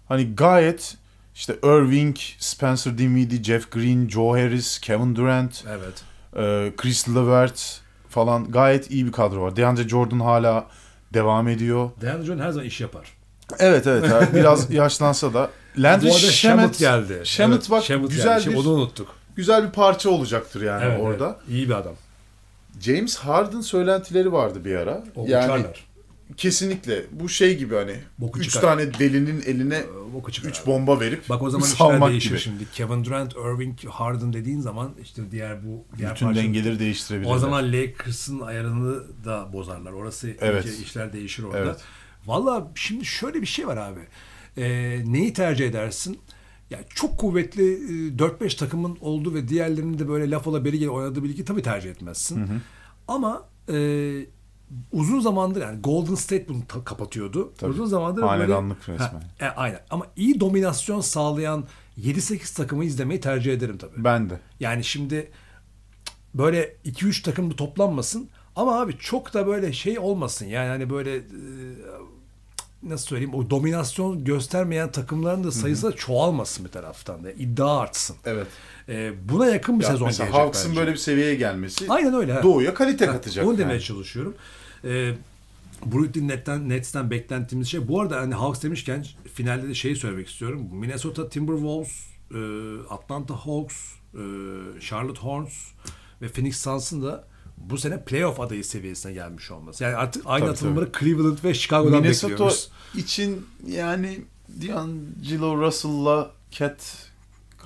hani gayet işte Irving, Spencer Dinwiddie, Jeff Green, Joe Harris, Kevin Durant, evet. E, Chris Levert, falan gayet iyi bir kadro var. DeAndre Jordan hala devam ediyor. DeAndre Jordan her zaman iş yapar. Evet evet abi. biraz yaşlansa da. Landry Shamet geldi. Shamet evet, bak Şemmet güzel geldi. Şey, bir Şimdi onu unuttuk. Güzel bir parça olacaktır yani evet, orada. Evet, iyi bir adam. James Harden söylentileri vardı bir ara. O yani uçarlar. Kesinlikle. Bu şey gibi hani Boku üç çıkar. tane delinin eline ee, Boku üç bomba verip Bak o zaman işler değişir gibi. şimdi. Kevin Durant, Irving, Harden dediğin zaman işte diğer bu diğer bütün dengeleri değiştirebilirler. O zaman Lakers'ın ayarını da bozarlar. Orası evet. işler değişir orada. Evet. Valla şimdi şöyle bir şey var abi. Ee, neyi tercih edersin? Yani çok kuvvetli 4-5 e, takımın olduğu ve diğerlerinin de böyle laf ola beri oynadığı bir ligi tabii tercih etmezsin. Hı hı. Ama e, uzun zamandır yani Golden State bunu kapatıyordu. Tabii. Uzun zamandır Hanedanlık böyle, resmen. Ha, e, aynen. Ama iyi dominasyon sağlayan 7-8 takımı izlemeyi tercih ederim tabii. Ben de. Yani şimdi böyle 2-3 takımda toplanmasın ama abi çok da böyle şey olmasın. Yani hani böyle e, nasıl söyleyeyim o dominasyon göstermeyen takımların da sayısı Hı-hı. da çoğalmasın bir taraftan da. İddia artsın. Evet. Ee, buna yakın bir ya sezon mesela gelecek Hawks'ın böyle bir seviyeye gelmesi. Aynen öyle. Doğu'ya kalite ha, katacak. Onu yani. demeye çalışıyorum. E, Brooklyn Nets'ten, Nets'ten beklentimiz şey. Bu arada hani Hawks demişken finalde de şeyi söylemek istiyorum. Minnesota Timberwolves, e, Atlanta Hawks, e, Charlotte Hornets ve Phoenix Suns'ın da bu sene playoff adayı seviyesine gelmiş olması. Yani artık aynı tabii, atılımları Cleveland ve Chicago'dan Minnesota bekliyoruz. için yani D'Angelo Russell'la Cat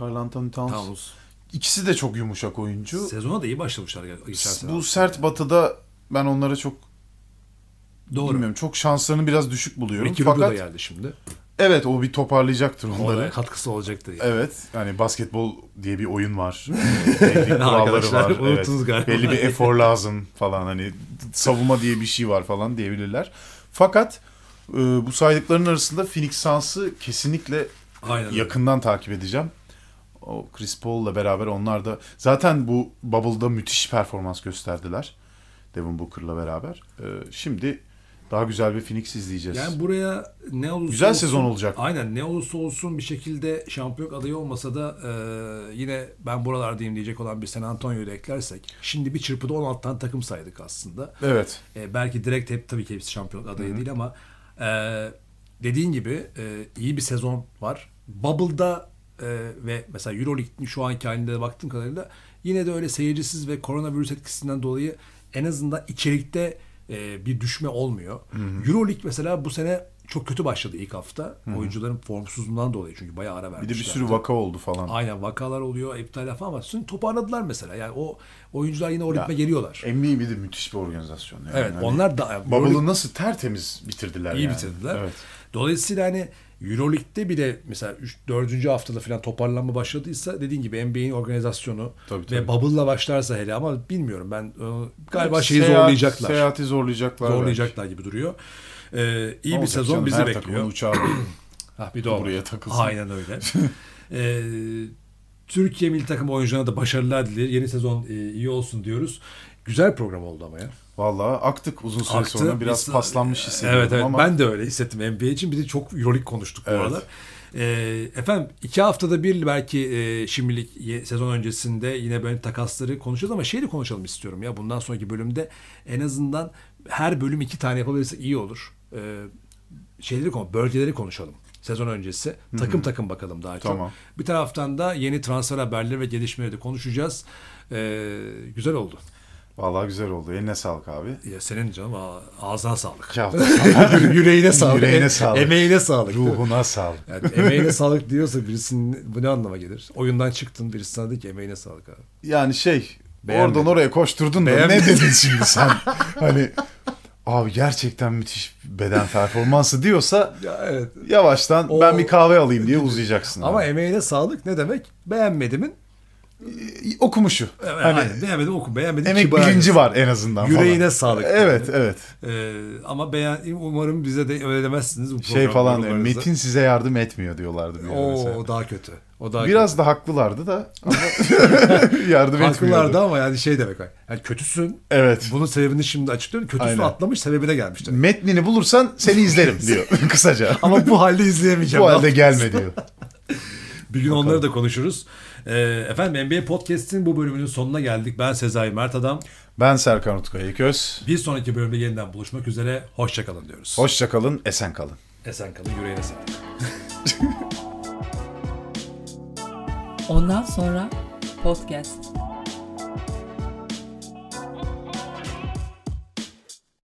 Carl Anthony Towns. Towns. İkisi de çok yumuşak oyuncu. Sezona da iyi başlamışlar. Bu sert yani. batıda ben onlara çok Doğru. Bilmiyorum çok şanslarını biraz düşük buluyorum. Ricky Fakat... da geldi şimdi. Evet o bir toparlayacaktır onları. Ona katkısı olacaktır. Yani. Evet. Yani basketbol diye bir oyun var. belli kuralları var. Evet. Galiba. Belli bir efor lazım falan hani savunma diye bir şey var falan diyebilirler. Fakat e, bu saydıkların arasında Phoenix Suns'ı kesinlikle Aynen. yakından takip edeceğim. O Chris Paul'la beraber onlar da zaten bu Bubble'da müthiş performans gösterdiler. Devin Booker'la beraber. E, şimdi daha güzel bir Phoenix izleyeceğiz. Yani buraya ne olursa Güzel olsun, sezon olacak. Aynen ne olursa olsun bir şekilde şampiyon adayı olmasa da e, yine ben buralardayım diyecek olan bir San Antonio'yu eklersek. Şimdi bir çırpıda 16 tane takım saydık aslında. Evet. E, belki direkt hep tabii ki hepsi şampiyon adayı Hı-hı. değil ama e, dediğin gibi e, iyi bir sezon var. Bubble'da e, ve mesela Euroleague'in şu anki halinde baktığım kadarıyla yine de öyle seyircisiz ve koronavirüs etkisinden dolayı en azından içerikte e, bir düşme olmuyor. Hı-hı. Euroleague mesela bu sene çok kötü başladı ilk hafta. Hı-hı. Oyuncuların formsuzluğundan dolayı çünkü bayağı ara vermişler. Bir de bir sürü vaka oldu falan. Aynen vakalar oluyor, iptal falan ama şimdi toparladılar mesela. Yani o oyuncular yine o ya, ritme geliyorlar. NBA bir de müthiş bir organizasyon. Yani. Evet, hani onlar da... Bubble'ı nasıl tertemiz bitirdiler İyi yani. bitirdiler. Evet. Dolayısıyla hani Euroleague'de bile mesela 3 4. haftada falan toparlanma başladıysa dediğin gibi NBA'in organizasyonu tabii, ve bubble'la başlarsa hele ama bilmiyorum ben e, galiba şeyi seyahat, zorlayacaklar. Seyahati zorlayacaklar. Zorlayacaklar belki. gibi duruyor. Ee, iyi ne bir sezon canım, bizi her bekliyor. Uçağı ha, ah, bir de buraya takılsın. Aynen öyle. ee, Türkiye milli takım oyuncularına da başarılar diler. Yeni sezon e, iyi olsun diyoruz. Güzel program oldu ama ya. Valla aktık uzun süre Aktı, sonra biraz biz, paslanmış hissediyorum evet, evet, ama. Ben de öyle hissettim NBA için bir de çok Euroleague konuştuk evet. bu arada. E, efendim iki haftada bir belki e, şimdilik sezon öncesinde yine böyle takasları konuşacağız ama şeyi de konuşalım istiyorum ya bundan sonraki bölümde en azından her bölüm iki tane yapabilirsek iyi olur. E, şeyleri konu bölgeleri konuşalım sezon öncesi. Takım Hı-hı. takım bakalım daha çok. Tamam. Bir taraftan da yeni transfer haberleri ve gelişmeleri de konuşacağız. Ee, güzel oldu. Vallahi güzel oldu. Eline sağlık abi. Ya senin canım ağzına sağlık. Yüreğine sağlık. Yüreğine e, sağlık. Emeğine sağlık. Ruhuna sağlık. Yani emeğine sağlık diyorsa birisinin bu ne anlama gelir? Oyundan çıktın birisi sana dedi ki emeğine sağlık abi. Yani şey Beğenmedim. oradan oraya koşturdun da ne dedin şimdi sen? hani abi gerçekten müthiş beden performansı diyorsa ya evet. yavaştan o... ben bir kahve alayım diye uzayacaksın. Ama abi. emeğine sağlık ne demek? Beğenmedimin ee, okumuşu. Evet, hani, aynen, beğenmedim oku beğenmedim. Emek kibar bilinci var en azından. Yüreğine falan. sağlık. Evet yani. evet. Ee, ama beğen umarım bize de öyle demezsiniz bu Şey falan diyor, metin size yardım etmiyor diyorlardı. Bir Oo mesela. daha kötü. O daha Biraz kötü. da haklılardı da ama yardım etmiyordu. Haklılardı ama yani şey demek. Yani kötüsün. Evet. Bunun sebebini şimdi açıklıyorum. Kötüsü Aynen. atlamış sebebine gelmiş. Demek. Metnini bulursan seni izlerim diyor kısaca. ama bu halde izleyemeyeceğim. Bu halde gelme diyor. bir gün Bakalım. onları da konuşuruz. Ee, efendim NBA Podcast'in bu bölümünün sonuna geldik. Ben Sezai Mert Adam. Ben Serkan Utku Yıköz. Bir sonraki bölümde yeniden buluşmak üzere. Hoşçakalın diyoruz. Hoşçakalın, esen kalın. Esen kalın, yüreğine sağlık. Ondan sonra podcast.